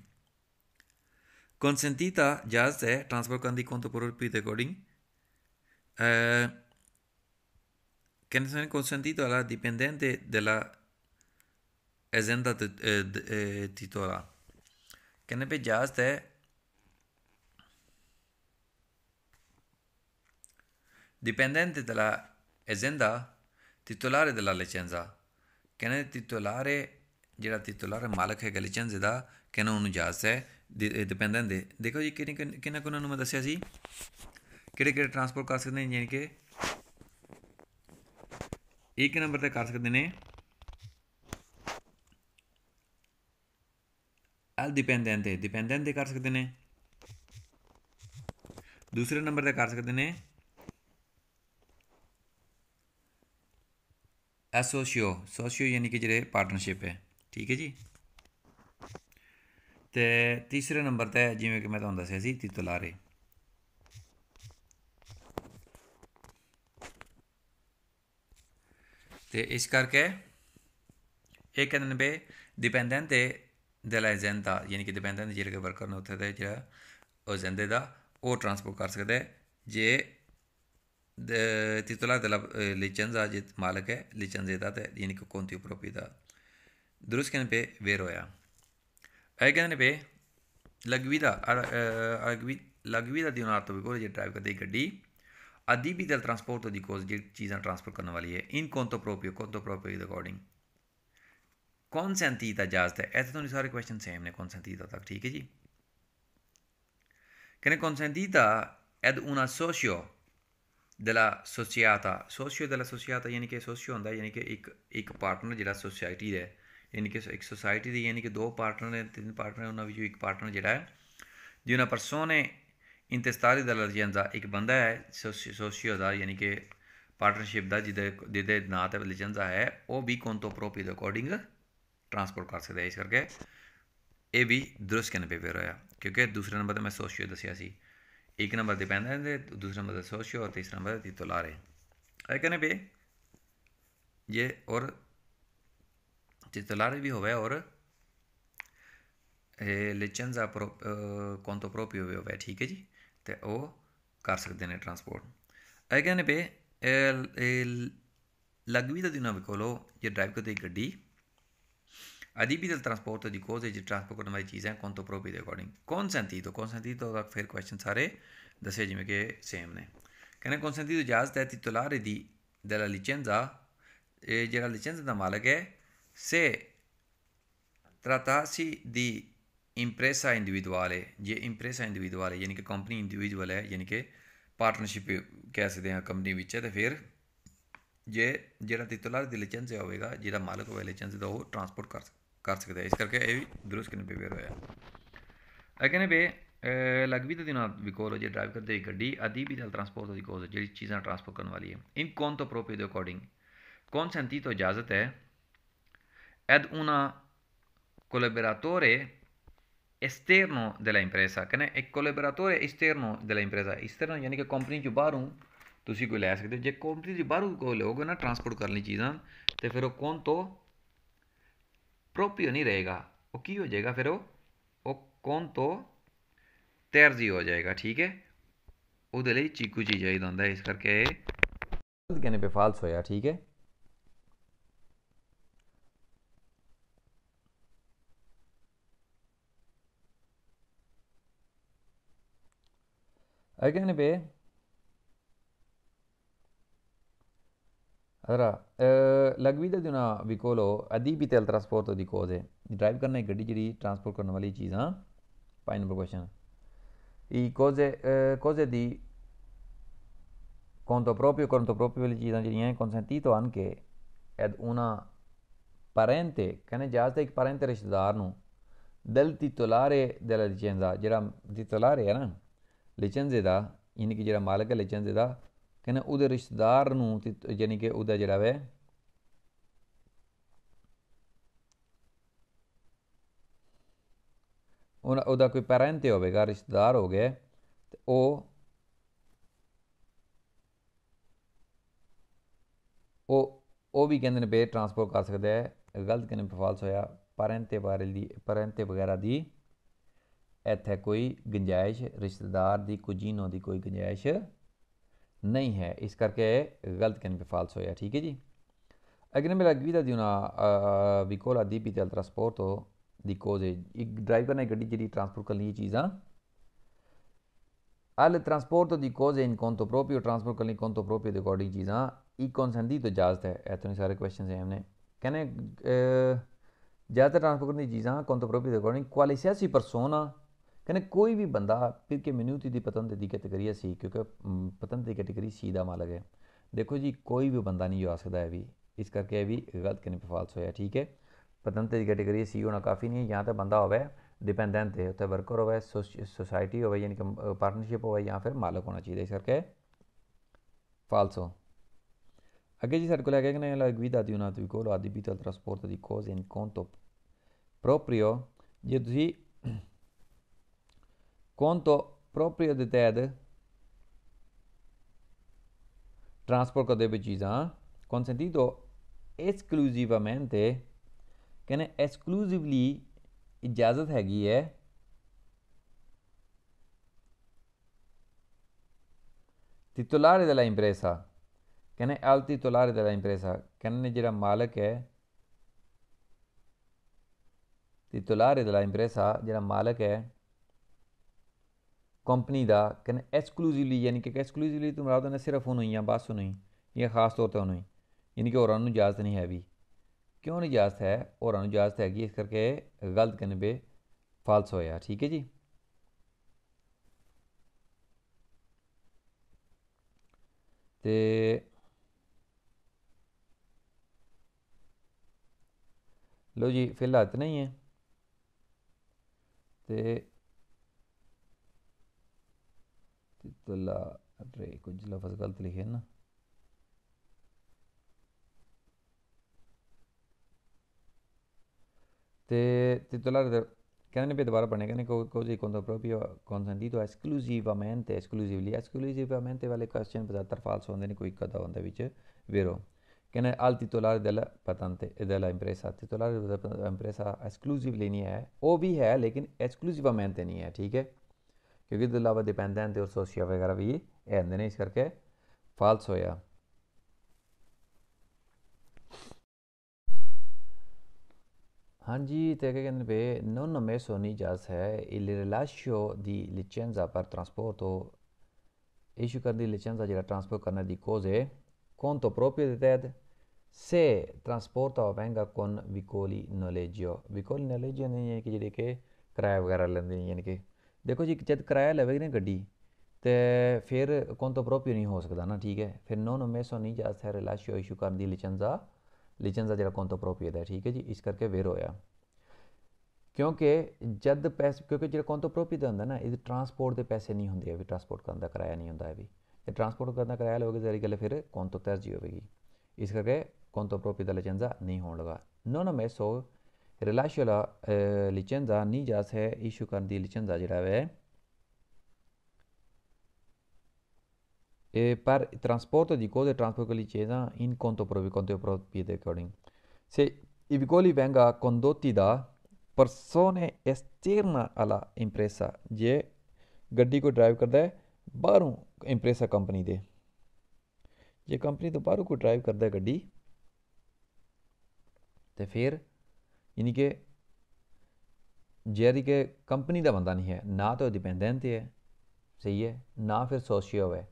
consentita già कॉन्सेंटीता जहाज़ आहे ट्रांसफर कंदी कोन त पोरोपी ते अकॉर्डिंग कैंसन कॉन्सेंटीता la dipendente della azienda eh, eh, titola ne पे già se dipendente della azienda titolare della licenza che ne è titolare जेह्ड़ा titolare मालक है licenza दा कहना उन्होंने già se ਡਿਪੈਂਡ ਹੁੰਦੇ ਦੇਖੋ ਜੀ ਕਿਹਨੇ ਕਿਹਨਾਂ ਕੋਨਾਂ ਨੂੰ ਮੈਂ ਦੱਸਿਆ ਸੀ ਕਿਹੜੇ ਕਿਹੜੇ ਟਰਾਂਸਪੋਰਟ ਕਰ ਸਕਦੇ ਨੇ ਜਾਨੀ ਕਿ ਇੱਕ ਨੰਬਰ ਤੇ ਕਰ ਸਕਦੇ ਨੇ ਐਲ ਡਿਪੈਂਡੈਂਟ ਦੇ ਡਿਪੈਂਡੈਂਟ ਦੇ ਕਰ ਸਕਦੇ ਨੇ ਦੂਸਰੇ ਨੰਬਰ ਤੇ ਕਰ ਸਕਦੇ ਨੇ ਐਸੋਸੀਓ ਸੋਸੀਓ ਯਾਨੀ ਕਿ ਜਿਹੜੇ ਪਾਰਟਨਰਸ਼ਿਪ ਹੈ ਠੀਕ ਹੈ ਜੀ ਤੇ ਤੀਸਰੇ ਨੰਬਰ ਤੇ ਜਿਵੇਂ ਕਿ ਮੈਂ ਤੁਹਾਨੂੰ ਦੱਸਿਆ ਸੀ ਤਿਤਲਾਰੇ ਤੇ ਇਸ ਕਰਕੇ ਇਹ ਕਹਿੰਦੇ ਨੇ ਡਿਪੈਂਡੈਂਟ ਤੇ ਦਿਲਾ ਜ਼ਿੰਦਾ ਯਾਨੀ ਕਿ ਡਿਪੈਂਡੈਂਟ ਜਿਹੜਾ ਕਿ ਵਰਕਰ ਨੇ ਉੱਥੇ ਦਾ ਜਿਹੜਾ ਉਹ ਜ਼ਿੰਦੇ ਦਾ ਉਹ ਟਰਾਂਸਪੋਰਟ ਕਰ ਸਕਦਾ ਜੇ ਤਿਤਲਾ ਦਲਾ ਲਿਚੰਜ਼ਾ ਜੇ ਮਾਲਕ ਹੈ ਲਿਚੰਜ਼ੇ ਦਾ ਤੇ ਯਾਨੀ ਕਿ ਕੋਨਤੀ ਪ੍ਰੋਪੀ ਦਾ दुरुस्त कहने पे वेर होया ਕਹਿੰਦੇ ਨੇ ਬੇ lagvida la guida di un altro veicolo di drive dei ਗੱਡੀ adibi del trasporto di cose ਜਿਹੜੀ ਚੀਜ਼ਾਂ ਟਰਾਂਸਪੋਰਟ ਕਰਨ ਵਾਲੀ ਹੈ in conto proprio conto proprio ਦੇ ਅਕੋਰਡਿੰਗ consentita ਇਜਾਜ਼ਤ ਹੈ ਇੱਥੇ ਤੁਹਾਨੂੰ ਸਾਰੇ ਕੁਐਸਚਨ ਸੇਮ ਨੇ consentita ਤੱਕ ਠੀਕ ਹੈ ਜੀ ਕਹਿੰਦੇ consentita ed una socio della sociata socio della sociata ਯਾਨੀ ਕਿ socio ਹੁੰਦਾ ਯਾਨੀ ਕਿ ਇੱਕ ਇੱਕ ਪਾਰਟਨਰ ਜਿਹੜਾ ਸੋਸਾਇਟੀ ਦਾ ਹੈ ਯਾਨੀ ਕਿ ਇੱਕ ਸੋਸਾਇਟੀ ਦੀ ਯਾਨੀ ਕਿ ਦੋ ਪਾਰਟਨਰ ਨੇ ਤਿੰਨ ਪਾਰਟਨਰ ਉਹਨਾਂ ਵਿੱਚੋਂ ਇੱਕ ਪਾਰਟਨਰ ਜਿਹੜਾ ਹੈ ਜਿਹਨਾਂ ਪਰਸੋਨੇ ਇੰਤਸਤਾਰੀ ਦਾ ਲਜੰਦਾ ਇੱਕ ਬੰਦਾ ਹੈ ਸੋਸ਼ੀਓ ਦਾ ਯਾਨੀ ਕਿ ਪਾਰਟਨਰਸ਼ਿਪ ਦਾ ਜਿਹਦੇ ਜਿਹਦੇ ਨਾਂ ਤੇ ਲਜੰਦਾ ਹੈ ਉਹ ਵੀ ਤੋਂ ਪ੍ਰੋਪੀ ਦੇ ਅਕੋਰਡਿੰਗ ਟਰਾਂਸਪੋਰਟ ਕਰ ਸਕਦਾ ਹੈ ਇਸ ਕਰਕੇ ਇਹ ਵੀ ਦਰਸ ਕਨ ਪੇ ਹੋਇਆ ਕਿਉਂਕਿ ਦੂਸਰਾ ਨੰਬਰ ਤੇ ਮੈਂ ਸੋਸ਼ੀਓ ਦੱਸਿਆ ਸੀ ਇੱਕ ਨੰਬਰ ਤੇ ਪੈਂਦਾ ਹੈ ਦੂਸਰੇ ਦੂਸਰਾ ਨੰਬਰ ਤੇ ਸੋਸ਼ੀਓ ਤੇ ਤੀਸਰਾ ਨੰਬਰ ਤੇ ਤੋਲਾਰੇ ਇਹ ਕਹਿੰਦੇ ਇਹ ਔਰ titular vyhovor ਲਾਇਸੈਂਸ ਕੋਂਟੋ ਪ੍ਰੋਪੀਓ ਹੋਵੇ ਠੀਕ ਹੈ ਜੀ ਤੇ ਉਹ ਕਰ ਸਕਦੇ ਨੇ ਟਰਾਂਸਪੋਰਟ ਅਗਨ ਪੇ ਲਗਵੀ ਦਾ ਦਿਨਾਂ ਵਿਕੋਲੋ ਜੇ ਡਰਾਈਵ ਕਰਦੇ ਗੱਡੀ ਅਦੀਬੀ ਦਾ ਟਰਾਂਸਪੋਰਟ ਦੀ ਕੋਜ਼ ਹੈ ਜੇ ਟਰਾਂਸਪੋਰਟ ਕਰਨ ਵਾਲੀ ਚੀਜ਼ਾਂ ਕੋਂਟੋ ਪ੍ਰੋਪੀਓ ਦੇ ਅਕੋਰਡਿੰਗ ਕੌਣ ਸੰਤੀ ਤੋਂ ਕੌਣ ਸੰਤੀ ਤੋਂ ਤੱਕ ਫਿਰ ਕੁਐਸਚਨ ਸਾਰੇ ਦੱਸੇ ਜਿਵੇਂ ਕਿ ਸੇਮ ਨੇ ਕਹਿੰਦੇ ਕੌਣ ਸੰਤੀ ਤੋਂ ਇਜਾਜ਼ਤ ਹੈ ਤਿਤੁਲਾਰੇ ਦੀ ਦਲਾ ਲਿਚੈਂਜ਼ਾ ਇਹ ਜਿਹੜਾ ਲਿਚੈਂਜ਼ ਦਾ ਮਾਲਕ ਹੈ se tratasi di impresa individuale ये इंप्रेसा इंडिविजुअल है यानी कि कंपनी इंडिविजुअल है यानी कि ਪਾਰਟਨਰਸ਼ਿਪ ਕਹਿ ਸਕਦੇ ਹਾਂ ਕੰਪਨੀ ਵਿੱਚ ਹੈ ਤੇ ਫਿਰ ਜੇ ਜਿਹੜਾ ਟਿਤਲਰ ਦੀ ਲਾਇਸੈਂਸ ਹੋਵੇਗਾ ਜਿਹਦਾ ਮਾਲਕ ਹੋਵੇ ਲਾਇਸੈਂਸ ਦਾ ਉਹ ਟਰਾਂਸਪੋਰਟ ਕਰ ਕਰ ਸਕਦਾ ਹੈ ਇਸ ਕਰਕੇ ਇਹ ਵੀ ਦਰੁਸਤ ਕਿਨ ਪੇਵੇਰ ਹੋਇਆ ਅਗਨੇ ਬੇ ਲਗਵੀ ਦੇ ਦਿਨਾਂ ਵਿਕੋਲ ਹੋ ਜੇ ਡਰਾਈਵ ਕਰਦੇ ਗੱਡੀ ਆਦੀ ਵੀ ਦਲ ਟਰਾਂਸਪੋਰਟ ਦੀ ਕੋਸ ਜਿਹੜੀ ਚੀਜ਼ਾਂ ਟਰਾਂਸਪੋਰਟ ਕਰਨ ਵਾਲੀ ਹੈ ਇਨ ਕੌਨ ਤੋਂ ਪ੍ਰੋਪੀ ਦੇ ਅਕੋਰਡਿੰਗ ਕੌਨ ਸੰਤੀ ਤੋਂ ਇਜਾਜ਼ਤ ਹੈ ed un collaboratore esterno della impresa कन्नै इक collaborator esterno della impresa esterno यानी कि कंपनी च बाह्रों ਤੁਸੀਂ कोई लै सकदे जे कंपनी दी बाह्रों कोई लैओगे ना ट्रांसपोर्ट करने चीज़ां ते फिर ओह् कौन तो प्रोपियो नहीं रहेगा वो की हो जाएगा फिर वो कौन तो तैरजी हो जाएगा ठीक है ਉਹਦੇ ਲਈ ਚੀਕੂ ਜੀ ਚਾਹੀਦਾ ਹੁੰਦਾ ਇਸ ਕਰਕੇ ਇਹ ਗਨੇ ਬੇਫਾਲਸ ਹੋਇਆ ਠੀਕ ਹੈ أجنبي Allora, eh, la guida di una vicolo adibita al trasporto di cose. Drive करना एक गड्डी जेह्ड़ी ट्रांसपोर्ट करने वाली चीज़ Fine पंज नंबर क्वेश्चन ई कोजे कोजे दी conto proprio conto proprio delle चीज़ां जेह्ड़ियां consentito anche ad una parente che कन्नै già इक parente रिश्तेदार नू del titolare della licenza जेह्ड़ा titolare era, ना ਲਿਚਨਜ਼ੇ ਦਾ ਯਾਨੀ ਕਿ ਜਿਹੜਾ ਮਾਲਕ ਹੈ ਲਿਚਨਜ਼ੇ ਦਾ ਕਹਿੰਦਾ ਉਹਦੇ ਰਿਸ਼ਤੇਦਾਰ ਨੂੰ ਯਾਨੀ ਕਿ ਉਹਦਾ ਜਿਹੜਾ ਵੈ ਉਹਨਾਂ ਉਹਦਾ ਕੋਈ ਪੈਰੈਂਟ ਹੋਵੇਗਾ ਰਿਸ਼ਤੇਦਾਰ ਹੋ ਗਿਆ ਤੇ ਉਹ ਉਹ ਉਹ ਵੀ ਕਹਿੰਦੇ ਨੇ ਬੇ ਟ੍ਰਾਂਸਪੋਰਟ ਕਰ ਸਕਦਾ ਹੈ ਗਲਤ ਕਹਿੰਦੇ ਫਾਲਸ ਹੋਇਆ ਪੈਰੈਂਟ ਬਾਰੇ ਦੀ ਪੈਰੈਂਟ ਵਗੈਰਾ ਦੀ ਇੱਥੇ ਕੋਈ ਗੁੰਜਾਇਸ਼ ਰਿਸ਼ਤੇਦਾਰ ਦੀ ਕੁਜੀਨੋ ਦੀ ਕੋਈ ਗੁੰਜਾਇਸ਼ ਨਹੀਂ ਹੈ ਇਸ ਕਰਕੇ ਗਲਤ ਕਨ ਫਾਲਸ ਹੋਇਆ ਠੀਕ ਹੈ ਜੀ ਅਗਰ ਮੇਰਾ ਗਵੀਦਾ ਦੀ ਉਹਨਾਂ ਵਿਕੋਲਾ ਦੀਪੀ ਤੇ ਹੋ ਦੀ ਕੋਜ਼ ਇੱਕ ਡਰਾਈਵਰ ਨੇ ਗੱਡੀ ਜਿਹੜੀ ਟ੍ਰਾਂਸਪੋਰਟ ਕਰਨੀ ਇਹ ਚੀਜ਼ਾਂ al trasporto ਦੀ cose ਇਨ ਕੋਂਟੋ ਪ੍ਰੋਪੀਓ ਟ੍ਰਾਂਸਪੋਰਟ ਕਰਨੀ ਕੋਂਟੋ ਪ੍ਰੋਪੀਓ ਦੇ ਅਕੋਰਡਿੰਗ ਚੀਜ਼ਾਂ ਈ ਕਨਸੈਂਟ ਤੋਂ ਇਜਾਜ਼ਤ ਹੈ ਇਤਨੇ ਸਾਰੇ ਕੁਐਸਚਨਸ ਹੈ ਹਮਨੇ ਕਹਨੇ ਜਿਆਦਾ ਟ੍ਰਾਂਸਪੋਰਟ ਦੀ ਚੀਜ਼ਾਂ ਕੋਂਟੋ ਪ੍ਰੋਪੀਓ ਦੇ ਅਕੋਰਡਿੰਗ qualsiasi ਪਰਸੋਨਾ ਕਹਿੰਦੇ ਕੋਈ ਵੀ ਬੰਦਾ ਕਿ ਮਿਨੂਤੀ ਦੀ ਪਤਨ ਦੀ ਕੈਟਾਗਰੀ ਸੀ ਕਿਉਂਕਿ ਪਤਨ ਦੀ ਕੈਟਾਗਰੀ ਸੀ ਦਾ ਮਾਲਕ ਹੈ ਦੇਖੋ ਜੀ ਕੋਈ ਵੀ ਬੰਦਾ ਨਹੀਂ ਜਾ ਸਕਦਾ ਹੈ ਵੀ ਇਸ ਕਰਕੇ ਇਹ ਵੀ ਗਲਤ ਕਿਨੇ ਫਾਲਸ ਹੋਇਆ ਠੀਕ ਹੈ ਪਤਨ ਦੀ ਕੈਟਾਗਰੀ ਸੀ ਹੋਣਾ ਕਾਫੀ ਨਹੀਂ ਹੈ ਜਾਂ ਤਾਂ ਬੰਦਾ ਹੋਵੇ ਡਿਪੈਂਡੈਂਟ ਤੇ ਉੱਤੇ ਵਰਕਰ ਹੋਵੇ ਸੋਸਾਇਟੀ ਹੋਵੇ ਯਾਨੀ ਕਿ ਪਾਰਟਨਰਸ਼ਿਪ ਹੋਵੇ ਜਾਂ ਫਿਰ ਮਾਲਕ ਹੋਣਾ ਚਾਹੀਦਾ ਇਸ ਕਰਕੇ ਫਾਲਸੋ ਅੱਗੇ ਜੀ ਸਾਡੇ ਕੋਲ ਹੈਗਾ ਕਿ ਨਾ ਦਾਦੀ ਉਹਨਾਂ ਤੋਂ un veicolo adibito al transport ਦੀ cose ਇਨ ਕੋਂਟੋ ਪ੍ਰੋਪਰੀਓ ਜੇ ਤੁਸੀਂ conto proprio deve trasporto di cisa eh? consentito esclusivamente ਕਹਿੰਦੇ ਐਕਸਕਲੂਸਿਵਲੀ ਇਜਾਜ਼ਤ ਹੈਗੀ ਹੈ titolare della impresa ਕਹਿੰਦੇ al titolare della impresa ਕਹਿੰਦੇ gira male che titolare della impresa gira male che company का कहने एक्सक्लूसिवली यानी कि एक्सक्लूसिवली तो मराद ना सिर्फ उन्होंने या बस उन्होंने या खास तौर पर उन्होंने यानी कि औरों इजाजत नहीं है भी क्यों नहीं इजाजत है और इजाजत हैगी इस करके गलत कहने पर फाल्स होया ठीक है जी ते लो जी फिलहाल इतना ही है तो अब्दुल्ला अरे ਕੁਝ ਲਫ਼ਜ਼ ਗਲਤ ਲਿਖੇ ਨਾ ਤੇ ਤਿਤੁਲਾ ਦੇ ਕਹਿੰਦੇ ਨੇ ਵੀ ਦੁਬਾਰਾ ਪੜਨੇ ਕਹਿੰਦੇ ਕੋ ਕੋ ਜੀ ਕੋਂਦੋ ਪ੍ਰੋਪੀਓ ਕਨਸੈਂਟਿਡੋ ਐਕਸਕਲੂਸਿਵamente ਐਕਸਕਲੂਸਿਵਲੀ ਐਕਸਕਲੂਸਿਵamente ਵਾਲੇ ਕੁਐਸਚਨ ਬਜ਼ਾਤਰ ਫਾਲਸ ਹੁੰਦੇ ਨੇ ਕੋਈ ਕਦਾ ਹੁੰਦਾ ਵਿੱਚ ਵੇਰੋ ਕਹਿੰਦੇ ਆਲ ਤਿਤੁਲਾ ਦੇ ਲਾ ਪਤੰਤੇ ਇਹਦਾ ਲਾ ਇੰਪ੍ਰੈਸਾ ਤਿਤੁਲਾ ਦੇ ਇੰਪ੍ਰੈਸਾ ਐਕਸਕਲੂਸਿਵਲੀ ਨਹੀਂ ਹੈ ਉਹ ਵੀ ਹੈ ਲੇਕਿਨ ਐਕਸਕਲੂਸਿਵamente ਨਹੀਂ ਹੈ ਠੀਕ ਹੈ ਕਿਉਂਕਿ ਇਹਦੇ ਇਲਾਵਾ ਡਿਪੈਂਡੈਂਟ ਤੇ ਸੋਸ਼ੀਆ ਵਗੈਰਾ ਵੀ ਇਹ ਆਉਂਦੇ ਨੇ ਇਸ ਕਰਕੇ ਫਾਲਸ ਹੋਇਆ ਹਾਂਜੀ ਤੇ ਕਹਿੰਦੇ ਬੇ ਨੋਨ ਮੇ ਸੋਨੀ ਜਾਸ ਹੈ ਇਲ ਰਿਲਾਸ਼ੋ ਦੀ ਲਿਚੈਂਜ਼ਾ ਪਰ ਟ੍ਰਾਂਸਪੋਰਟੋ ਇਸ਼ੂ ਕਰਨ ਦੀ ਲਿਚੈਂਜ਼ਾ ਜਿਹੜਾ ਟਰਾਂਸਪੋਰਟ ਕਰਨ ਦੀ ਕੋਜ਼ ਹੈ conto proprio di TED se trasporta o venga con ਨੋਲੇਜੋ noleggio vicoli noleggio यानी ਕਿ ਜਿਹੜੇ ਕਿ ਕਿਰਾਇਆ ਵਗੈਰਾ ਲੈਂਦੇ ਨੇ ਯਾਨੀ ਕਿ ਦੇਖੋ ਜੀ ਜਦ ਕਿਰਾਇਆ ਲਵੇਗੀ ਨਾ ਗੱਡੀ ਤੇ ਫਿਰ ਕੋਨ ਤੋਂ ਪ੍ਰੋਪਰ ਨਹੀਂ ਹੋ ਸਕਦਾ ਨਾ ਠੀਕ ਹੈ ਫਿਰ ਨੋ ਨੋ ਮੈਸੋ ਨਹੀਂ ਜਾ ਸਕਦਾ ਰਿਲਾਸ਼ੀਓ ਇਸ਼ੂ ਕਰਨ ਦੀ ਲਿਚੈਂਸਾ ਲਿਚੈਂਸਾ ਜਿਹੜਾ ਕੋਨ ਤੋਂ ਪ੍ਰੋਪਰ ਹੈ ਠੀਕ ਹੈ ਜੀ ਇਸ ਕਰਕੇ ਵੇਰ ਹੋਇਆ ਕਿਉਂਕਿ ਜਦ ਪੈਸੇ ਕਿਉਂਕਿ ਜਿਹੜਾ ਕੋਨ ਤੋਂ ਪ੍ਰੋਪਰ ਦਾ ਹੁੰਦਾ ਨਾ ਇਹ ਟਰਾਂਸਪੋਰਟ ਦੇ ਪੈਸੇ ਨਹੀਂ ਹੁੰਦੇ ਵੀ ਟਰਾਂਸਪੋਰਟ ਕਰਨ ਦਾ ਕਿਰਾਇਆ ਨਹੀਂ ਹੁੰਦਾ ਇਹ ਵੀ ਤੇ ਟਰਾਂਸਪੋਰਟ ਕਰਨ ਦਾ ਕਿਰਾਇਆ ਲਓਗੇ ਜਿਹੜੀ ਗੱਲ ਫਿਰ ਕੋਨ ਤੋਂ ਤਰਜੀ ਹੋਵੇਗੀ ਇਸ ਕਰਕੇ ਕੋਨ ਤੋਂ ਪ੍ਰੋਪਰ ਦਾ ਲਿਚੈਂਸਾ ਨਹੀਂ ਹੋਣ ਲਗਾ ਨੋ ਨੋ ਮੈਸੋ Relasyola e, licenza ninja se issue ਕਰਨ ਦੀ licenza ਜਿਹੜਾ ਹੈ E per il trasporto di cose transpoco licenza in conto proprio, conto proprio di recording. Se i veicoli vengono condotti da persone esterne alla impresa, je ਗੱਡੀ ਕੋ drive ਕਰਦਾ ਹੈ ਬਾਹਰੋਂ ਇੰਪ੍ਰੈਸਾ company ਦੇ ਜੇ ਕੰਪਨੀ ਤੋਂ ਬਾਹਰੋਂ ਕੋ ਡਰਾਈਵ ਕਰਦਾ ਗੱਡੀ ਤੇ ਫਿਰ यानी कि जेरी के कंपनी का बंदा नहीं है ना तो डिपेंडेंट है सही है ना फिर सोशियो है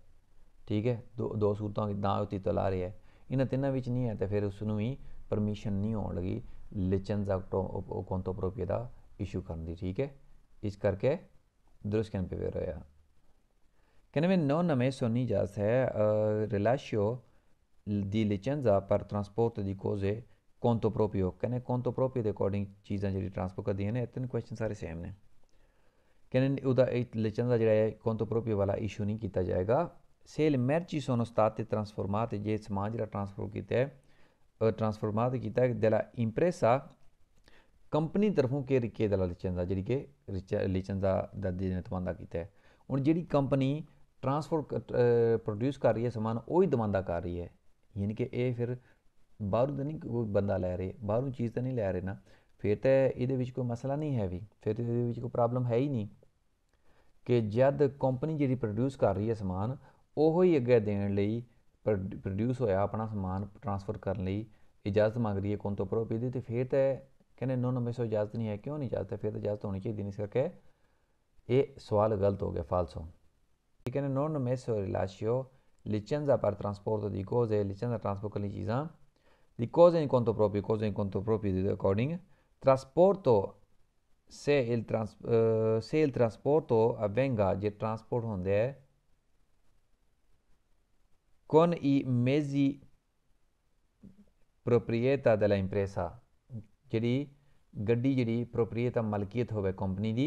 ठीक है दो दो सूरतों ना उती तला रही है इन्होंने तिना ਵਿੱਚ ਨਹੀਂ ਹੈ ਤੇ ਫਿਰ ਉਸ ਨੂੰ ਵੀ ਪਰਮਿਸ਼ਨ ਨਹੀਂ ਹੋਣ ਲਗੀ ਲਿਚਨਸ ਆਕਟੋ ਕੋਂਟੋ ਪ੍ਰੋਪੀਆ ਦਾ ਇਸ਼ੂ ਕਰਨ ਦੀ ਠੀਕ ਹੈ दुरुस्त कहने पे फिर आया कहने में नौ नमे सोनी जास है रिलाशियो दी पर ट्रांसपोर्ट दी कोजे कौन तो प्रोप योग कहने कौन तो ਦੇ ਅਕੋਰਡਿੰਗ ਚੀਜ਼ਾਂ ਜਿਹੜੀ ਟ੍ਰਾਂਸਫਰ ਕਰਦੀਆਂ ਨੇ ਇਤਨ ਕੁਐਸਚਨ ਸਾਰੇ ਸੇਮ ਨੇ ਕਹਿੰਦੇ ਉਹਦਾ ਇਹ ਲੈਚਨ ਦਾ ਜਿਹੜਾ ਹੈ ਕੌਨ ਤੋਂ ਪ੍ਰੋਪੀ ਵਾਲਾ ਇਸ਼ੂ ਨਹੀਂ ਕੀਤਾ ਜਾਏਗਾ ਸੇਲ ਮਰਚੀ ਸੋਨਸਤਾਤ ਤੇ ਟ੍ਰਾਂਸਫਾਰਮਾਤ ਜੇ ਸਮਾਜ ਜਿਹੜਾ ਟ੍ਰਾਂਸਫਰ ਕੀਤਾ ਹੈ ਟ੍ਰਾਂਸਫਾਰਮਾਤ ਕੀਤਾ ਹੈ ਦਲਾ ਇੰਪ੍ਰੈਸਾ ਕੰਪਨੀ ਤਰਫੋਂ ਕੇ ਰਿਕੇ ਦਲਾ ਲੈਚਨ ਦਾ ਜਿਹੜੀ ਕਿ ਲੈਚਨ ਦਾ ਦਾਦੀ ਨੇ ਤਮੰਦਾ ਕੀਤਾ ਹੈ ਹੁਣ ਜਿਹੜੀ ਕੰਪਨੀ ਟ੍ਰਾਂਸਫਰ ਪ੍ਰੋਡਿਊਸ ਕਰ ਰਹੀ ਹੈ ਸਮਾਨ ਉਹ ਹੀ ਦਮੰਦਾ ਕਰ ਰਹੀ ਹੈ ਯਾਨੀ ਕਿ ਇਹ ਫਿਰ ਬਾਹਰੋਂ ਤਾਂ ਨਹੀਂ ਕੋਈ ਬੰਦਾ ਲੈ ਰਿਹਾ ਬਾਹਰੋਂ ਚੀਜ਼ ਤਾਂ ਨਹੀਂ ਲੈ ਰਿਹਾ ਨਾ ਫਿਰ ਤਾਂ ਇਹਦੇ ਵਿੱਚ ਕੋਈ ਮਸਲਾ ਨਹੀਂ ਹੈ ਵੀ ਫਿਰ ਇਹਦੇ ਵਿੱਚ ਕੋਈ ਪ੍ਰੋਬਲਮ ਹੈ ਹੀ ਨਹੀਂ ਕਿ ਜਦ ਕੰਪਨੀ ਜਿਹੜੀ ਪ੍ਰੋਡਿਊਸ ਕਰ ਰਹੀ ਹੈ ਸਮਾਨ ਉਹ ਹੀ ਅੱਗੇ ਦੇਣ ਲਈ ਪ੍ਰੋਡਿਊਸ ਹੋਇਆ ਆਪਣਾ ਸਮਾਨ ਟਰਾਂਸਫਰ ਕਰਨ ਲਈ ਇਜਾਜ਼ਤ ਮੰਗ ਰਹੀ ਹੈ ਕੋਨ ਤੋਂ ਪਰੋ ਪੀਦੀ ਤੇ ਫਿਰ ਤਾਂ ਕਹਿੰਦੇ ਨੋ ਨੋ ਮੈਸੋ ਇਜਾਜ਼ਤ ਨਹੀਂ ਹੈ ਕਿਉਂ ਨਹੀਂ ਇਜਾਜ਼ਤ ਫਿਰ ਤਾਂ ਇਜਾਜ਼ਤ ਹੋਣੀ ਚਾਹੀਦੀ ਨਹੀਂ ਕਰਕੇ ਇਹ ਸਵਾਲ ਗਲਤ ਹੋ ਗਿਆ ਫਾਲਸੋ ਕਹਿੰਦੇ ਨੋ ਨੋ ਮੈਸੋ ਰਿਲਾਸ਼ਿਓ ਲਿਚੈਂਜ਼ਾ ਪਰ ਟਰਾਂਸਪੋਰਟ ਦੀ ਕੋਜ਼ ਹੈ ਲਿਚੈਂਜ਼ਾ ਟਰਾਂਸਪੋਰਟ ਕਰਨ ਲਈ ਚੀਜ਼ਾਂ di cosa in conto proprio, cosa in conto proprio di recording, trasporto se il, trans, uh, se il trasporto avvenga, je trasporto onde con i mezzi proprietà della impresa, ਜਿਹੜੀ ਗੱਡੀ ਜਿਹੜੀ ਪ੍ਰੋਪਰੀਏਟ ਆ ਮਲਕੀਅਤ ਹੋਵੇ ਕੰਪਨੀ ਦੀ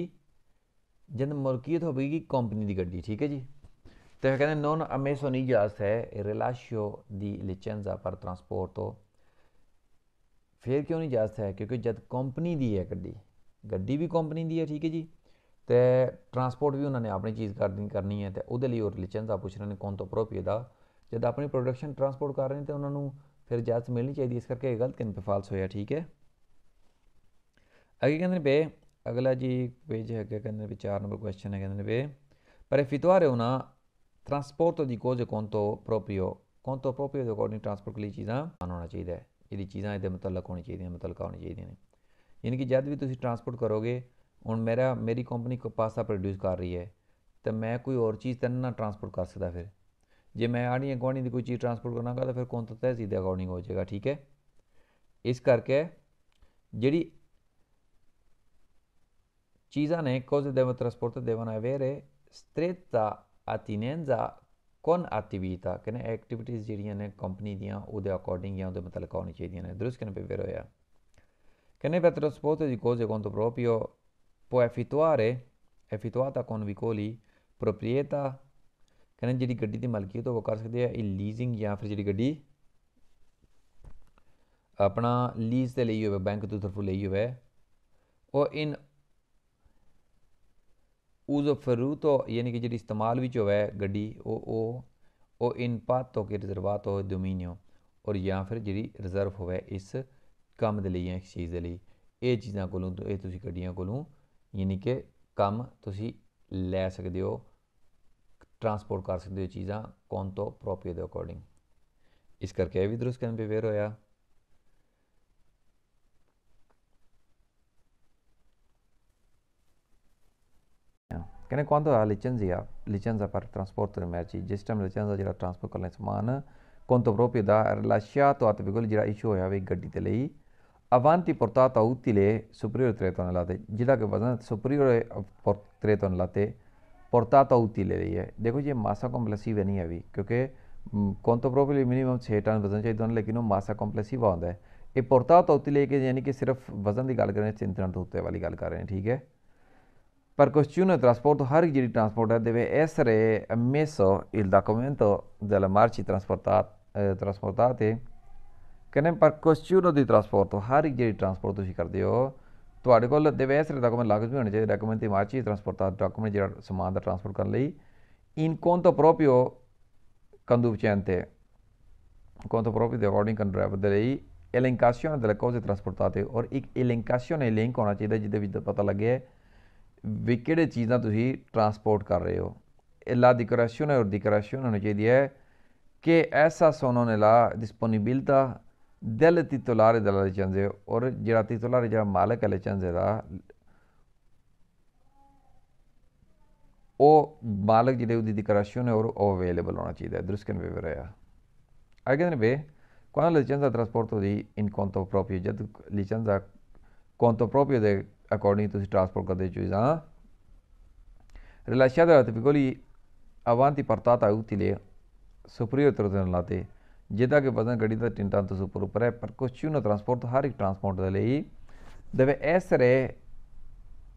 ਜਦ ਮਲਕੀਅਤ ਹੋਵੇਗੀ ਕੰਪਨੀ ਦੀ ਗੱਡੀ ਠੀਕ ਹੈ ਜੀ ਤੇ ਕਹਿੰਦੇ ਨੋਨ ਅਮੇਸੋਨੀ ਜਾਸ ਹੈ ਰਿਲਾਸ਼ੀਓ ਦੀ ਲਿਚੈਂਜ਼ਾ ਪਰ ਟਰਾਂਸਪੋਰਟੋ ਫੇਰ ਕਿਉਂ ਨਹੀਂ ਇਜਾਜ਼ਤ ਹੈ ਕਿਉਂਕਿ ਜਦ ਕੰਪਨੀ ਦੀ ਹੈ ਗੱਡੀ ਗੱਡੀ ਵੀ ਕੰਪਨੀ ਦੀ ਹੈ ਠੀਕ ਹੈ ਜੀ ਤੇ ਟਰਾਂਸਪੋਰਟ ਵੀ ਉਹਨਾਂ ਨੇ ਆਪਣੀ ਚੀਜ਼ ਕਰਨੀ ਕਰਨੀ ਹੈ ਤੇ ਉਹਦੇ ਲਈ ਉਹ ਲਾਇਸੈਂਸ ਆ ਪੁੱਛ ਰਹੇ ਨੇ ਕੌਣ ਤੋਂ ਪ੍ਰੋਪਰੀ ਦਾ ਜਦ ਆਪਣੀ ਪ੍ਰੋਡਕਸ਼ਨ ਟਰਾਂਸਪੋਰਟ ਕਰ ਰਹੇ ਨੇ ਤੇ ਉਹਨਾਂ ਨੂੰ ਫਿਰ ਇਜਾਜ਼ਤ ਮਿਲਣੀ ਚਾਹੀਦੀ ਇਸ ਕਰਕੇ ਇਹ ਗਲਤ ਫਾਲਸ ਹੋਇਆ ਠੀਕ ਹੈ ਅੱਗੇ ਕਹਿੰਦੇ ਨੇ ਬੇ ਅਗਲਾ ਜੀ ਪੇਜ ਹੈਗਾ ਕਹਿੰਦੇ ਨੇ 4 ਨੰਬਰ ਕੁਐਸਚਨ ਹੈ ਕਹਿੰਦੇ ਨੇ ਬੇ ਪਰ ਫਿਤਵਾਰੇ ਉਹਨਾਂ ਟਰਾਂਸਪੋਰਟ ਦੀ ਕੋਜ ਕੌਣ ਤੋਂ ਪ੍ਰੋਪੀਓ ਕੌਣ ਤੋਂ ਪ੍ਰੋਪੀਓ ਦੇ ਅਕੋਰਡਿੰਗ ਟਰਾਂਸਪੋਰਟ ਲਈ ਚੀਜ਼ਾਂ ਹੋਣਾ ਚਾਹੀਦਾ ਹੈ ਇਹਦੀ ਚੀਜ਼ਾਂ ਇਹਦੇ ਮੁਤਲਕ ਹੋਣੀ ਚਾਹੀਦੀਆਂ ਮੁਤਲਕਾ ਹੋਣੀ ਚਾਹੀਦੀਆਂ ਨੇ ਯਾਨੀ ਕਿ ਜਦ ਵੀ ਤੁਸੀਂ ਟਰਾਂਸਪੋਰਟ ਕਰੋਗੇ ਹੁਣ ਮੇਰਾ ਮੇਰੀ ਕੰਪਨੀ ਕੋ ਪਾਸਾ ਪ੍ਰੋਡਿਊਸ ਕਰ ਰਹੀ ਹੈ ਤਾਂ ਮੈਂ ਕੋਈ ਹੋਰ ਚੀਜ਼ ਤਾਂ ਨਾ ਟਰਾਂਸਪੋਰਟ ਕਰ ਸਕਦਾ ਫਿਰ ਜੇ ਮੈਂ ਆੜੀਆਂ ਅਗਵਾਣੀ ਦੀ ਕੋਈ ਚੀਜ਼ ਟਰਾਂਸਪੋਰਟ ਕਰਨਾਗਾ ਤਾਂ ਫਿਰ ਕੌਣ ਤੋਂ ਤਹਿਸੀਲ ਦੇ ਅਕੋਰਡਿੰਗ ਹੋ ਜਾਏਗਾ ਠੀਕ ਹੈ ਇਸ ਕਰਕੇ ਜਿਹੜੀ ਚੀਜ਼ਾਂ ਨੇ ਕੋਜ਼ ਦੇ ਮਤਰਸਪੋਰਟ ਦੇਵਨ ਅਵੇਰੇ ਸਟ੍ਰੇਟਾ ਅਤਿਨenza ਕੌਣ ਦਾ ਕਹਿੰਦੇ ਐਕਟੀਵਿਟੀਜ਼ ਜਿਹੜੀਆਂ ਨੇ ਕੰਪਨੀ ਦੀਆਂ ਉਹਦੇ ਅਕੋਰਡਿੰਗ ਜਾਂ ਉਹਦੇ ਮਤਲਬ ਹੋਣੀ ਚਾਹੀਦੀਆਂ ਨੇ ਦਰੁਸਤ ਕਹਿੰਦੇ ਪੇ ਹੋਇਆ Che ne trasporto di ਕੋਨ quanto ਪ੍ਰੋਪੀਓ ਪੋ effettuare, effettuata ਕੌਣ ਵੀ ਕੋਲੀ che ਕਿਨੇ ਜਿਹੜੀ ਗੱਡੀ ਦੀ ਮਲਕੀਅਤ ਉਹ ਕਰ ਸਕਦੇ ਆ ਇਹ ਲੀਜ਼ਿੰਗ ਜਾਂ ਫਿਰ ਜਿਹੜੀ ਗੱਡੀ ਆਪਣਾ ਲੀਜ਼ ਤੇ ਲਈ ਹੋਵੇ ਬੈਂਕ ਤੋਂ ਤਰਫੋਂ ਲਈ ਹੋਵੇ ਉਹ ਇਨ ਉਜ਼ फरू तो ਯਾਨੀ ਕਿ ਜਿਹੜੀ ਇਸਤੇਮਾਲ ਵਿੱਚ ਹੋਵੇ ਗੱਡੀ ਉਹ ਉਹ ਉਹ इन ਕੇ ਰਿਜ਼ਰਵਾਤ रिजर्वा ਡੋਮੀਨੀਓ ਔਰ ਜਾਂ ਫਿਰ ਜਿਹੜੀ ਰਿਜ਼ਰਵ ਹੋਵੇ ਇਸ ਕੰਮ ਦੇ ਲਈ ਜਾਂ ਇਸ ਚੀਜ਼ ਦੇ ਲਈ ਇਹ ਚੀਜ਼ਾਂ ਕੋਲੋਂ ਇਹ ਤੁਸੀਂ ਗੱਡੀਆਂ ਕੋਲੋਂ ਯਾਨੀ ਕਿ ਕੰਮ ਤੁਸੀਂ ਲੈ ਸਕਦੇ ਹੋ ਟਰਾਂਸਪੋਰਟ ਕਰ ਸਕਦੇ ਹੋ ਚੀਜ਼ਾਂ ਕੌਨ ਤੋਂ ਪ੍ਰੋਪਰੀ ਦੇ ਅਕੋਰਡਿੰਗ ਇਸ ਕਰਕੇ ਇਹ ਵੀ ਦਰਸ ਕੈਨ ਬੀ ਵੇਰ ਹੋਇਆ 근데 quando a licenza, licenza per trasporto dei ਜਿਸ ਟਾਈਮ licenza ਜਿਹੜਾ ਟ੍ਰਾਂਸਪੋਰਟ ਕਰਨ ਸਮਾਨ quanto ਦਾ ਰਲਾਸ਼ਿਆ ਤੋਂ ਆਤ tavigol ਜਿਹੜਾ ਇਸ਼ੂ ਹੋਇਆ ਵੇ ਗੱਡੀ ਤੇ ਲਈ avanti portata utile superiore 3 ਲਾਤੇ ਜਿਹਦਾ ਕਿ ਵਜ਼ਨ superiore 3 tonnellate portata utile ਲਈ ਹੈ ਦੇਖੋ ਜੀ ਮਾਸਾ ਕੰਪਲੈਸਿਵ ਨਹੀਂ ਹੈ ਵੀ ਕਿਉਂਕਿ quanto proprio il minimum 6 ton ਵਜ਼ਨ ਚਾਹੀਦਾ ਹੁੰਦਾ ਲੇਕਿਨ ਉਹ ਮਾਸਾ ਕੰਪਲੈਸਿਵ ਆਉਂਦਾ ਹੈ ਇਹ portata utile ਕਿ ਯਾਨੀ ਕਿ ਸਿਰਫ ਵਜ਼ਨ ਦੀ ਗੱਲ ਕਰ ਰਹੇ ਨੇ 3 ਤੋਂ ਉੱਤੇ ਵਾਲੀ ਗੱਲ ਕਰ ਰਹੇ ਨੇ ਠੀਕ ਹੈ Per questione di trasporto, Harigiri di trasporto eh, deve essere messo il documento della merci trasportate, eh, trasportate che per questione di trasporto, Harigiri di trasporto si cardio. ਤੁਹਾਡੇ ਕੋਲ ਦੇਵੇ ਇਸ ਡਾਕੂਮੈਂਟ documento ਹੋਣੇ ਚਾਹੀਦੇ ਡਾਕੂਮੈਂਟ ਦੀ ਮਾਰਚੀ transport document ਜਿਹੜਾ ਸਮਾਨ ਦਾ ਟਰਾਂਸਪੋਰਟ ਕਰਨ ਲਈ in conto proprio conducente, conto proprio di according con driver ਦੇ ਲਈ elencazione delle cose trasportate ਔਰ ਇੱਕ elencazione link ਹੋਣਾ ਚਾਹੀਦਾ ਜਿਹਦੇ ਵਿੱਚ ਪਤਾ ਲੱਗੇ ਵਿਕੜੇ ਚੀਜ਼ਾਂ ਤੁਸੀਂ ਟਰਾਂਸਪੋਰਟ ਕਰ ਰਹੇ ਹੋ ਇਲਾ ਡਿਕਰੇਸ਼ਨ ਹੈ ਔਰ ਡਿਕਰੇਸ਼ਨ ਹੋਣੀ ਚਾਹੀਦੀ ਹੈ ਕਿ ਐਸਾ ਸੋਨੋ ਨੇ ਲਾ ਡਿਸਪੋਨੀਬਿਲਤਾ ਦਿਲ ਤਿਤੁਲਾਰੇ ਦਲਾਲੇ ਚੰਦੇ ਔਰ ਜਿਹੜਾ ਤਿਤੁਲਾਰੇ ਜਿਹੜਾ ਮਾਲਕ ਹੈ ਲੇ ਚੰਦੇ ਦਾ ਉਹ ਮਾਲਕ ਜਿਹਦੇ ਉਹਦੀ ਡਿਕਰੇਸ਼ਨ ਹੈ ਔਰ ਉਹ ਅਵੇਲੇਬਲ ਹੋਣਾ ਚਾਹੀਦਾ ਹੈ ਦਰਸਕਨ ਵੇਵਰ ਹੈ ਨੇ ਵੇ ਕੁਆਨ ਲੇ ਚੰਦਾ ਟਰਾਂਸਪੋਰਟ ਦੀ ਇਨ ਕੌਂਟੋ ਪ੍ਰੋਪਰੀ ਜਦ ਲੇ ਚੰਦਾ ਕੌਂਟੋ ਪ੍ਰੋਪਰੀ ਦੇ ਅਕੋਰਡਿੰਗ ਤੁਸੀਂ ਟ੍ਰਾਂਸਫਰ ਕਰਦੇ ਚੀਜ਼ਾਂ ਰਿਲਾਸ਼ਿਆਦ ਬਿਲਕੁਲ ਅਵਾਂਤੀ ਪਰਤਾਤ ਆਉਤਿਲੇ ਸੁਪਰੀਅਰ ਤਰਜ਼ਨ ਲਾਤੇ ਜਿਦਾ ਕਿ ਵਜ਼ਨ ਗੱਡੀ ਦਾ ਟਿੰਟਾਂ ਤੋਂ ਸੁਪਰ ਉੱਪਰ ਹੈ ਪਰ ਕੁਛ ਨੂੰ ਟ੍ਰਾਂਸਪੋਰਟ ਹਰ ਇੱਕ ਟ੍ਰਾਂਸਪੋਰਟ ਦੇ ਲਈ ਦਵੇ ਐਸਰੇ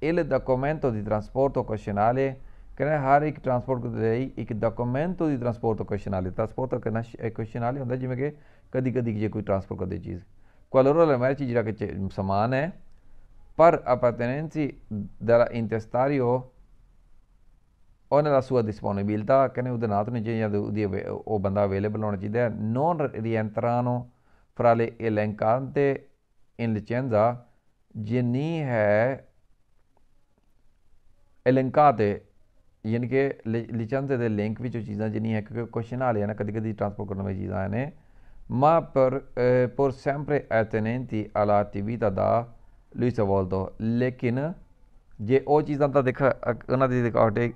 il documento di trasporto occasionale ਕਹਿੰਦਾ ਹਰ ਇੱਕ ਟ੍ਰਾਂਸਪੋਰਟ ਦੇ ਲਈ ਇੱਕ ਡਾਕੂਮੈਂਟੋ ਦੀ ਟ੍ਰਾਂਸਪੋਰਟ occasionale ਟ੍ਰਾਂਸਪੋਰਟ occasionale ਹੁੰਦਾ ਜਿਵੇਂ ਕਿ ਕਦੀ ਕਦੀ ਜੇ ਕੋਈ ਟ੍ਰਾਂਸਪੋਰਟ ਕਰਦੇ ਚੀਜ਼ ਕੋਲੋਰਲ ਅਮਰੀਚੀ ਜਿਹੜਾ ਕਿ ਸਮਾਨ ਹੈ per appartenenti dell'intestario ਉਹ ਨਾਲ ਸੂਆ ਡਿਸਪੋਨੇਬਿਲਟਾ ਕਹਿੰਦੇ ਉਹਦੇ ਨਾਲ ਨਹੀਂ ਚਾਹੀਦਾ ਉਹਦੀ ਉਹ ਬੰਦਾ ਅਵੇਲੇਬਲ ਹੋਣਾ ਚਾਹੀਦਾ ਨੋਨ ਰਿਐਂਟਰਾਨੋ ਫਰਾਲੇ ਇਲੈਂਕਾਂਤੇ ਇਨ ਲਿਚੈਂਜ਼ਾ ਜਿਨੀ ਹੈ ਇਲੈਂਕਾਤੇ ਯਾਨੀ ਕਿ ਲਿਚੈਂਜ਼ੇ ਦੇ ਲਿੰਕ ਵਿੱਚ ਉਹ ਚੀਜ਼ਾਂ ਜਿਨੀ ਹੈ ਕਿਉਂਕਿ ਕੁਐਸਚਨ ਆ ਲਿਆ ਨਾ ਕਦੀ ਕਦੀ ਟ੍ਰਾਂਸਪੋਰਟ ਕਰਨ ਵਿੱਚ ਚੀਜ਼ਾਂ ਆਏ ਨੇ ਮਾ ਪਰ ਪਰ ਸੈਂਪਰੇ ਐਤਨੇਂਤੀ ਅਲਾ ਟੀਵੀ ਦਾ ਲੂਈਸ ਅਵਾਲਦੋ ਲੇਕਿਨ ਜੇ ਉਹ ਚੀਜ਼ਾਂ ਤਾਂ ਦੇਖ ਉਹਨਾਂ ਦੇ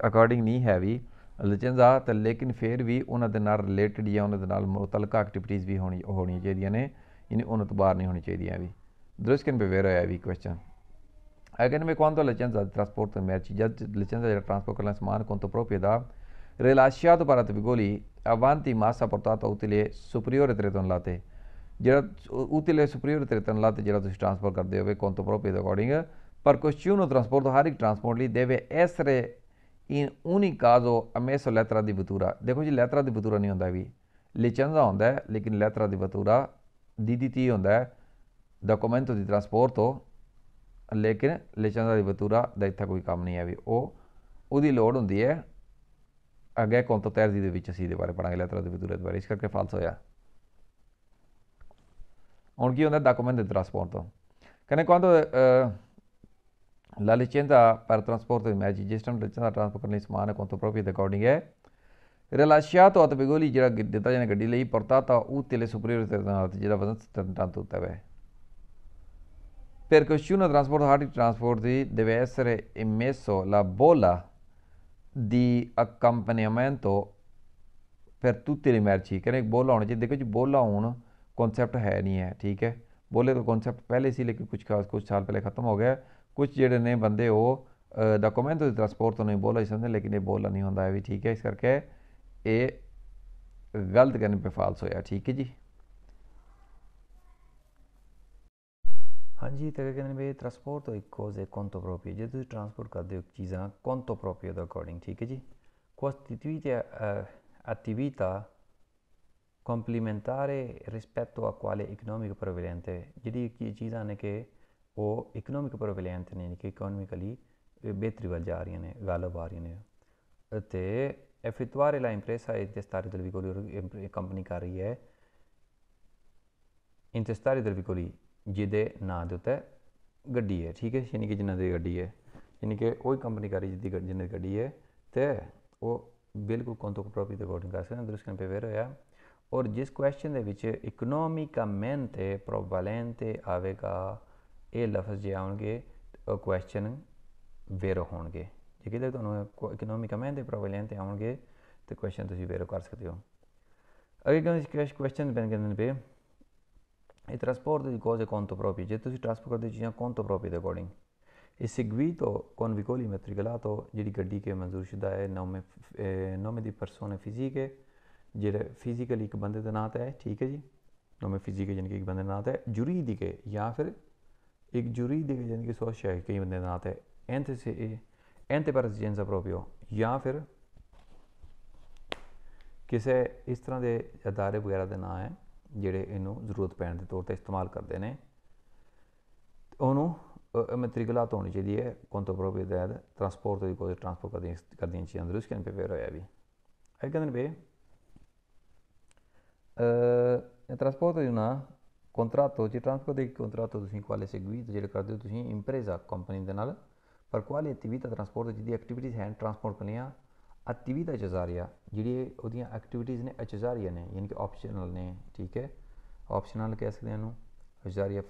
ਅਕੋਰਡਿੰਗ ਨਹੀਂ ਹੈ ਵੀ ਲਚਨਜ਼ਾ ਤਾਂ ਲੇਕਿਨ ਫਿਰ ਵੀ ਉਹਨਾਂ ਦੇ ਨਾਲ ਰਿਲੇਟਡ ਜਾਂ ਉਹਨਾਂ ਦੇ ਨਾਲ ਮੁਤਲਕਾ ਐਕਟੀਵਿਟੀਆਂ ਵੀ ਹੋਣੀ ਹੋਣੀ ਚਾਹੀਦੀਆਂ ਨੇ ਯਾਨੀ ਉਹਨਾਂ ਤੋਂ ਬਾਹਰ ਨਹੀਂ ਹੋਣੀ ਚਾਹੀਦੀਆਂ ਵੀ ਦਰਸ਼ਕਨ ਬਵੇਰਾ ਹੈ ਵੀ ਕੁਐਸਚਨ ਅਗਰ ਮੈਂ ਕੌਣ ਤੋਂ ਲਚਨਜ਼ਾ ਟਰਾਂਸਪੋਰਟ ਤੋਂ ਮੈਚ ਜਦ ਲਚਨਜ਼ਾ ਜਿਹੜਾ ਟਰਾਂਸਪੋਰਟ ਕਰਨਾ ਸਮਾਨ ਕੋਨ ਤੋਂ ਪ੍ਰੋਪੀਦਾ ਰਿਲਾਸ਼ਿਆ ਤੋਂ ਭਾਰਤ ਵਿਗੋਲੀ ਅਵਾਂਤੀ ਮਾਸਾ ਪਰਤਾ ਤੋਂ ਉਤਲੇ ਸੁਪਰੀਅਰ ਤਰੇ ਤੋਂ ਲਾਤੇ ਜਿਹੜਾ ਉਤਲੇ ਸੁਪੀਰੀਅਰ ਤੇਰੇ ਤਨ ਲੱਤ ਜਿਹੜਾ ਤੁਸੀਂ ਟ੍ਰਾਂਸਫਰ ਕਰਦੇ ਹੋਵੇ ਤੋਂ ਪ੍ਰੋਪੇ ਦੇ ਅਕੋਰਡਿੰਗ ਪਰ ਕੋਸ਼ਚੂਨੋ ਟ੍ਰਾਂਸਪੋਰਟ ਹਰ ਇੱਕ ਟ੍ਰਾਂਸਪੋਰਟ ਲਈ ਦੇਵੇ ਐਸਰੇ ਇਨ ਉਨੀ ਕਾਜ਼ੋ ਅਮੇਸੋ ਲੈਤਰਾ ਦੀ ਬਤੂਰਾ ਦੇਖੋ ਜੀ ਲੈਤਰਾ ਦੀ ਬਤੂਰਾ ਨਹੀਂ ਹੁੰਦਾ ਵੀ ਲਿਚੰਦਾ ਹੁੰਦਾ ਹੈ ਲੇਕਿਨ ਲੈਤਰਾ ਦੀ ਬਤੂਰਾ ਦੀਦੀ ਤੀ ਹੁੰਦਾ ਹੈ ਡਾਕੂਮੈਂਟੋ ਦੀ ਟ੍ਰਾਂਸਪੋਰਟੋ ਲੇਕਿਨ ਲਿਚੰਦਾ ਦੀ ਬਤੂਰਾ ਦਾ ਇੱਥੇ ਕੋਈ ਕੰਮ ਨਹੀਂ ਹੈ ਵੀ ਉਹ ਉਹਦੀ ਲੋੜ ਹੁੰਦੀ ਹੈ ਅੱਗੇ ਤੋਂ ਤੈਰਦੀ ਦੇ ਵਿੱਚ ਅਸੀਂ ਦੇ ਬਾਰੇ ਪੜਾਂਗੇ ਲੈਤਰਾ ਦੀ ਬਤੂਰਾ ਦੇ ਬਾਰੇ ਇਸ ਕਰਕੇ ਫਾਲਸ ਹੋਇਆ ongiunde da dokumenty transportu. Kene quando la licenza per trasporto di merci, ਜਿਸ ਟਾਈਮ licenza transport ਲਈ ਸਮਾਨ quanto proprio ਦੇ according ਹੈ ਰਿਲਾਸ਼ਿਆਤ ਉਹ ਤਬਗੋਲੀ ਜਿਹੜਾ ਦਿੱਤਾ ਜਾਣਾ ਗੱਡੀ ਲਈ ਪਰਤਾ ਤਾਂ ਉਹ ਤੇਲੇ ਸੁਪਰੀਅਰ ਤੇ ਜਿਹੜਾ ਵਜ਼ਨ 70 ਟਨ ਤੋਂ ਉੱਤੇ ਹੈ Per questione trasportati trasporti deve essere immesso la bolla di accompagnamento per tutte le merci ਕਹਿੰਦੇ ਇੱਕ ਬੋਲਾ ਹੋਣੀ ਚਾਹੀਦੀ ਦੇਖੋ ਜੀ ਬੋਲਾ ਹੋਣ ਕਨਸੈਪਟ ਹੈ ਨਹੀਂ ਹੈ ਠੀਕ ਹੈ ਬੋਲੇ ਤਾਂ ਕਨਸੈਪਟ ਪਹਿਲੇ ਸੀ ਲੇਕਿਨ ਕੁਝ ਖਾਸ ਕੁਝ ਸਾਲ ਪਹਿਲੇ ਖਤਮ ਹੋ ਗਿਆ ਕੁਝ ਜਿਹੜੇ ਨੇ ਬੰਦੇ ਉਹ ਡਾਕੂਮੈਂਟ ਦੇ ਟ੍ਰਾਂਸਪੋਰਟ ਤੋਂ ਨਹੀਂ ਬੋਲਾ ਸਮਝਦੇ ਲੇਕਿਨ ਇਹ ਬੋਲਾ ਨਹੀਂ ਹੁੰਦਾ ਇਹ ਵੀ ਠੀਕ ਹੈ ਇਸ ਕਰਕੇ ਇਹ ਗਲਤ ਕਰਨ ਪੇ ਫਾਲਸ ਹੋਇਆ ਠੀਕ ਹੈ ਜੀ ਹਾਂਜੀ ਤੇ ਕਹਿੰਦੇ ਨੇ ਵੀ ਟ੍ਰਾਂਸਪੋਰਟ ਤੋਂ ਇੱਕੋ ਜੇ ਕੋਂਟੋ ਪ੍ਰੋਪੀ ਜੇ ਤੁਸੀਂ ਟ੍ਰਾਂਸਪੋਰਟ ਕਰਦੇ ਹੋ ਚੀਜ਼ਾਂ ਕੋਂਟੋ ਪ੍ਰੋਪੀ ਦੇ ਅਕੋਰਡਿੰਗ ਠੀਕ ਹੈ ਜੀ ਕੁਐਸਟੀਟਿਵਿਟੀ ਐਕਟੀਵਿਟਾ complementare rispetto a quale economico prevalente. जेह्ड़ी चीज़ां न कि ओह् इकनामिक प्रोविलेंट न यानी कि इकानमिकली बेहतरी वाल जा रही न गालब आ दियां न ते effettuare la impresa e testare del vicoli कंपनीकारी è इंतस्तारी दल विकोली जेह्दे नांऽ दे उत्ते गड्डी ऐ ठीक है यानी कि जिन्ना दी गड्डी ऐ यानी कि ओह् कंपनीकारी जिंदी जिन्ने दी गड्डी है ते ओह् बिल्कुल कोंतो प्रॉपर्टी अकॉर्डिंग कर सकदे दुरुस्त करने पे वेर होया ਔਰ ਜਿਸ ਕੁਐਸਚਨ ਦੇ ਵਿੱਚ ਇਕਨੋਮਿਕamente ਪ੍ਰੋਬਲੈਂਟੇ ਆਵੇਗਾ ਇਹ ਲਫ਼ਜ਼ ਜੇ ਆਉਣਗੇ ਉਹ ਕੁਐਸਚਨ ਵੇਰੋ ਹੋਣਗੇ ਜੇ ਕਿਤੇ ਤੁਹਾਨੂੰ ਇਕਨੋਮਿਕamente ਪ੍ਰੋਬਲੈਂਟੇ ਆਉਣਗੇ ਤੇ ਕੁਐਸਚਨ ਤੁਸੀਂ ਵੇਰੋ ਕਰ ਸਕਦੇ ਹੋ ਅੱਗੇ ਕਹਿੰਦੇ ਕੁਐਸਚਨ ਬਣ ਗਏ ਨੇ ਪੇ il trasporto di cose conto proprio, ਜੇ ਤੁਸੀਂ ਟ੍ਰਾਂਸਪੋਰਟ ਕਰਦੇ ਚੀਜ਼ਾਂ conto proprio ਦੇ according eseguito con vicoli matricolato ਜਿਹੜੀ ਗੱਡੀ ਕੇ ਮਨਜ਼ੂਰ ਸ਼ੁਦਾ ਹੈ nome nome di persone fisiche ਜਿਹੜਾ ਫਿਜ਼ੀਕਲੀ ਇੱਕ ਬੰਦੇ ਦਾ ਨਾਂ ਤਾਂ ਹੈ ਠੀਕ ਹੈ ਜੀ ਨੋਮੇ ਫਿਜ਼ੀਕਲ ਯਾਨੀ ਕਿ ਇੱਕ ਬੰਦੇ ਦਾ ਨਾਂ ਤਾਂ ਦੀ ਕੇ ਜਾਂ ਫਿਰ ਇੱਕ ਜੁਰੀਦਿਕ ਜਨਕੀ ਕਿ ਸੋਸ਼ਲ ਕਈ ਬੰਦੇ ਦਾ ਨਾਂ ਤਾਂ ਐਂਥ ਸੇ ਇਹ ਐਂਥੇ ਪਰ ਜੈਂਸ ਪ੍ਰੋਪਿਓ ਜਾਂ ਫਿਰ ਕਿਸੇ ਇਸ ਤਰ੍ਹਾਂ ਦੇ ਅਦਾਰੇ ਵਗੈਰਾ ਦੇ ਨਾਂ ਹੈ ਜਿਹੜੇ ਇਹਨੂੰ ਜ਼ਰੂਰਤ ਪੈਣ ਦੇ ਤੌਰ ਤੇ ਇਸਤੇਮਾਲ ਕਰਦੇ ਨੇ ਉਹਨੂੰ ਮੈਟ੍ਰਿਕਲਾ ਹੋਣੀ ਚਾਹੀਦੀ ਹੈ ਕੋਂਟੋ ਪ੍ਰੋਪਿਓ ਦਾ ਟਰਾਂਸਪੋਰਟ ਦੇ ਕੋਲ ਟਰਾਂਸਪੋਰਟ ਕਰਦੀਆਂ ਕਰਦੀਆਂ ਚੀਜ਼ਾਂ ਦਰੁਸਤ ਕਰਨ ਪੇ ਹੋਇਆ ਵੀ ਇਹ ਕਹਿੰਦੇ ਨੇ ਬੇ transportului contratul, ce transport de contratul ਤੁਸੀਂ quale seguite ਜਿਹੜੇ ਕਰਦੇ ਹੋ ਤੁਸੀਂ impresa ਕੰਪਨੀ ਦੇ ਨਾਲ ਪਰ quale attività trasporto ਜਿਹਦੀ ਐਕਟੀਵਿਟੀਜ਼ ਹੈਂਡ ਟਰਾਂਸਪੋਰਟ ਕਰਨੀਆਂ attività ਜਜ਼ਾਰੀਆ ਜਿਹੜੀ ਉਹਦੀਆਂ ਐਕਟੀਵਿਟੀਜ਼ ਨੇ ਅਚਜ਼ਾਰੀਆ ਨੇ ਯਾਨੀ ਕਿ ਆਪਸ਼ਨਲ ਨੇ ਠੀਕ ਹੈ ਆਪਸ਼ਨਲ ਕਹਿ ਸਕਦੇ ਹਾਂ ਇਹਨੂੰ ਅਚਜ਼ਾਰੀਆ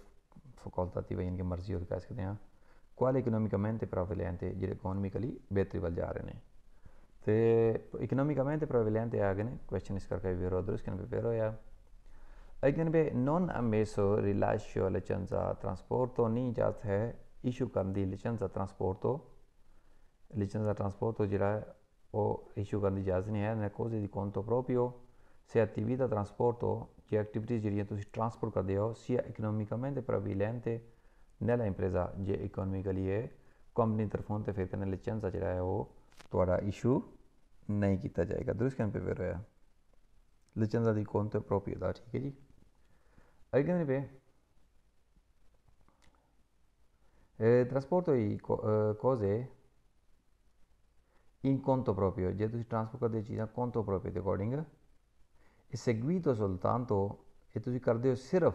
ਫਕਲਤਾਤੀ ਯਾਨੀ ਕਿ ਮਰਜ਼ੀ ਹੋਰ ਕਹਿ ਸਕਦੇ ਹਾਂ ਕੁਆਲ ਇਕਨੋਮਿਕਮੈਂਟ ਤੇ ਪ੍ਰੋਫਿਲੈਂਟ ਤੇ ਜਿਹੜੇ ਇਕਨੋਮਿਕਲੀ ਬਿਹਤਰੀ ਵੱਲ ਜਾ ਰਹੇ ਨੇ Tai economicamente probabilmente agane, question is karka vi rodrus kan vi vero ya. Agane non ammesso rilascio licenza trasporto ni jat hai issue ਕਰਨ ਦੀ licenza trasporto licenza trasporto ਜਿਹੜਾ ਉਹ issue ਕਰਨ ਦੀ ਇਜਾਜ਼ਤ ਨਹੀਂ ਹੈ ਨਾ ਕੋਜ਼ੇ di conto proprio se attività trasporto che activities ਜਿਹੜੀਆਂ ਤੁਸੀਂ ਟ੍ਰਾਂਸਪੋਰਟ ਕਰਦੇ ਹੋ sia economicamente prevalente nella impresa ਜੇ economically ਹੈ ਕੰਪਨੀ ਤਰਫੋਂ ਤੇ ਫਿਰ ਤੈਨੂੰ licenza ਜਿਹੜਾ ਹੈ ਉਹ ਤੁਹਾਡਾ issue ਨਹੀਂ ਕੀਤਾ ਜਾਏਗਾ दुरुस्त कहने पे ਰਿਹਾ होया ਲਿਚੰਦਾ ਦੀ ਕੋਨ तो अप्रोप्रिएट ਦਾ ਠੀਕ ਹੈ ਜੀ अगले पे ਇਹ trasporto di co- eh, cose in ਜੇ ਤੁਸੀਂ ਟ੍ਰਾਂਸਫਰ ਕਰਦੇ ਚੀਜ਼ਾਂ ਕੰਟੋ ਪ੍ਰੋਪਰ ਦੇ ਅਕੋਰਡਿੰਗ ਇਹ ਸਗਵੀਤੋ ਸੁਲਤਾਨ ਤੋਂ ਇਹ ਤੁਸੀਂ ਕਰਦੇ ਹੋ ਸਿਰਫ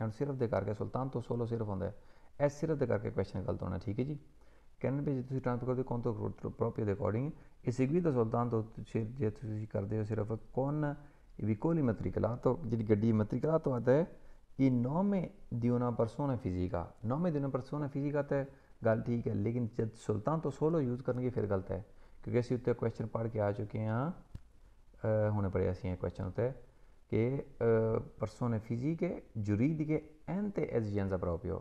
ਐਂਡ ਸਿਰਫ ਦੇ ਕਰਕੇ ਸੁਲਤਾਨ ਤੋਂ ਸੋਲੋ ਸਿਰਫ ਹੁੰਦਾ ਹੈ ਸਿਰਫ ਦੇ ਕਰਕੇ ਕੁਐਸਚਨ ਗਲਤ ਹੋਣਾ ਠੀਕ ਹੈ ਜੀ ਕਹਿੰਦੇ ਵੀ ਜੇ ਤੁਸੀਂ ਟ੍ਰਾਂਸਫਰ ਕਰਦੇ ਕੌਣ ਤੋਂ ਕਰੋ ਪ੍ਰੋਪਰ ਦੇ ਅਕੋਰਡਿੰਗ भी तो सुल्तान तो ਜੇ ਤੁਸੀਂ ਕਰਦੇ ਹੋ ਸਿਰਫ ਕੌਣ विकोली कला तो जी गड्डी कला तो आता है कि नौ में दियोना परसोना फिजिका नौवें दिनों परसों ने फिजिका तो गल ठीक है लेकिन जब सुल्तान तो सोलो यूज़ कर फिर गलत है क्योंकि असं उत्ते क्वेश्चन पढ़ के आ चुके हैं हूँ पड़े असं क्वेश्चन उत्ते कि ने फिजी के जुरीद के एन तो एस जैन का प्रॉपियो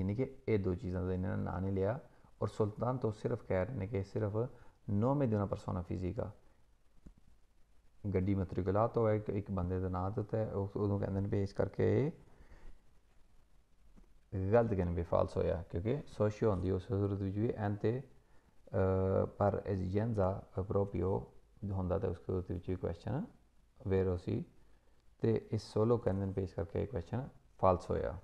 यानी कि यह दो चीज़ों का इन्होंने ना नहीं लिया ਔਰ ਸੁਲਤਾਨ ਤੋਂ ਸਿਰਫ कह रहे हैं कि सिर्फ ਨੌਵੇਂ ਦਿਨਾਂ ਪਰਸੋਨਾ ਫਿਜ਼ੀਕਾ ਗੱਡੀ ਮਤਰਿਕਲਾਤ ਹੋਇਆ ਇੱਕ ਇੱਕ ਬੰਦੇ ਦਾ ਨਾਮ ਦਿੱਤਾ ਹੈ ਉਸ ਉਹਨੂੰ ਕਹਿੰਦੇ ਨੇ ਪੇਸ਼ ਕਰਕੇ ਗਲਤ ਕਹਿੰਦੇ ਵੀ ਫਾਲਸ ਹੋਇਆ ਕਿਉਂਕਿ ਸੋਸ਼ੀਓ ਹੁੰਦੀ ਉਸ ਜ਼ਰੂਰਤ ਵਿੱਚ ਵੀ ਐਂ ਤੇ ਪਰ ਐਜੀਐਂਜ਼ਾ ਅਪਰੋਪੀਓ ਹੁੰਦਾ ਤਾਂ ਉਸ ਦੇ ਵਿੱਚ ਕੁਐਸਚਨ ਵੇਰ ਸੀ ਤੇ ਇਸ ਸੋਲੋ ਕਹਿੰਦੇ ਨੇ ਪੇਸ਼ ਕਰਕੇ ਕੁਐਸਚਨ ਫਾਲਸ ਹੋਇਆ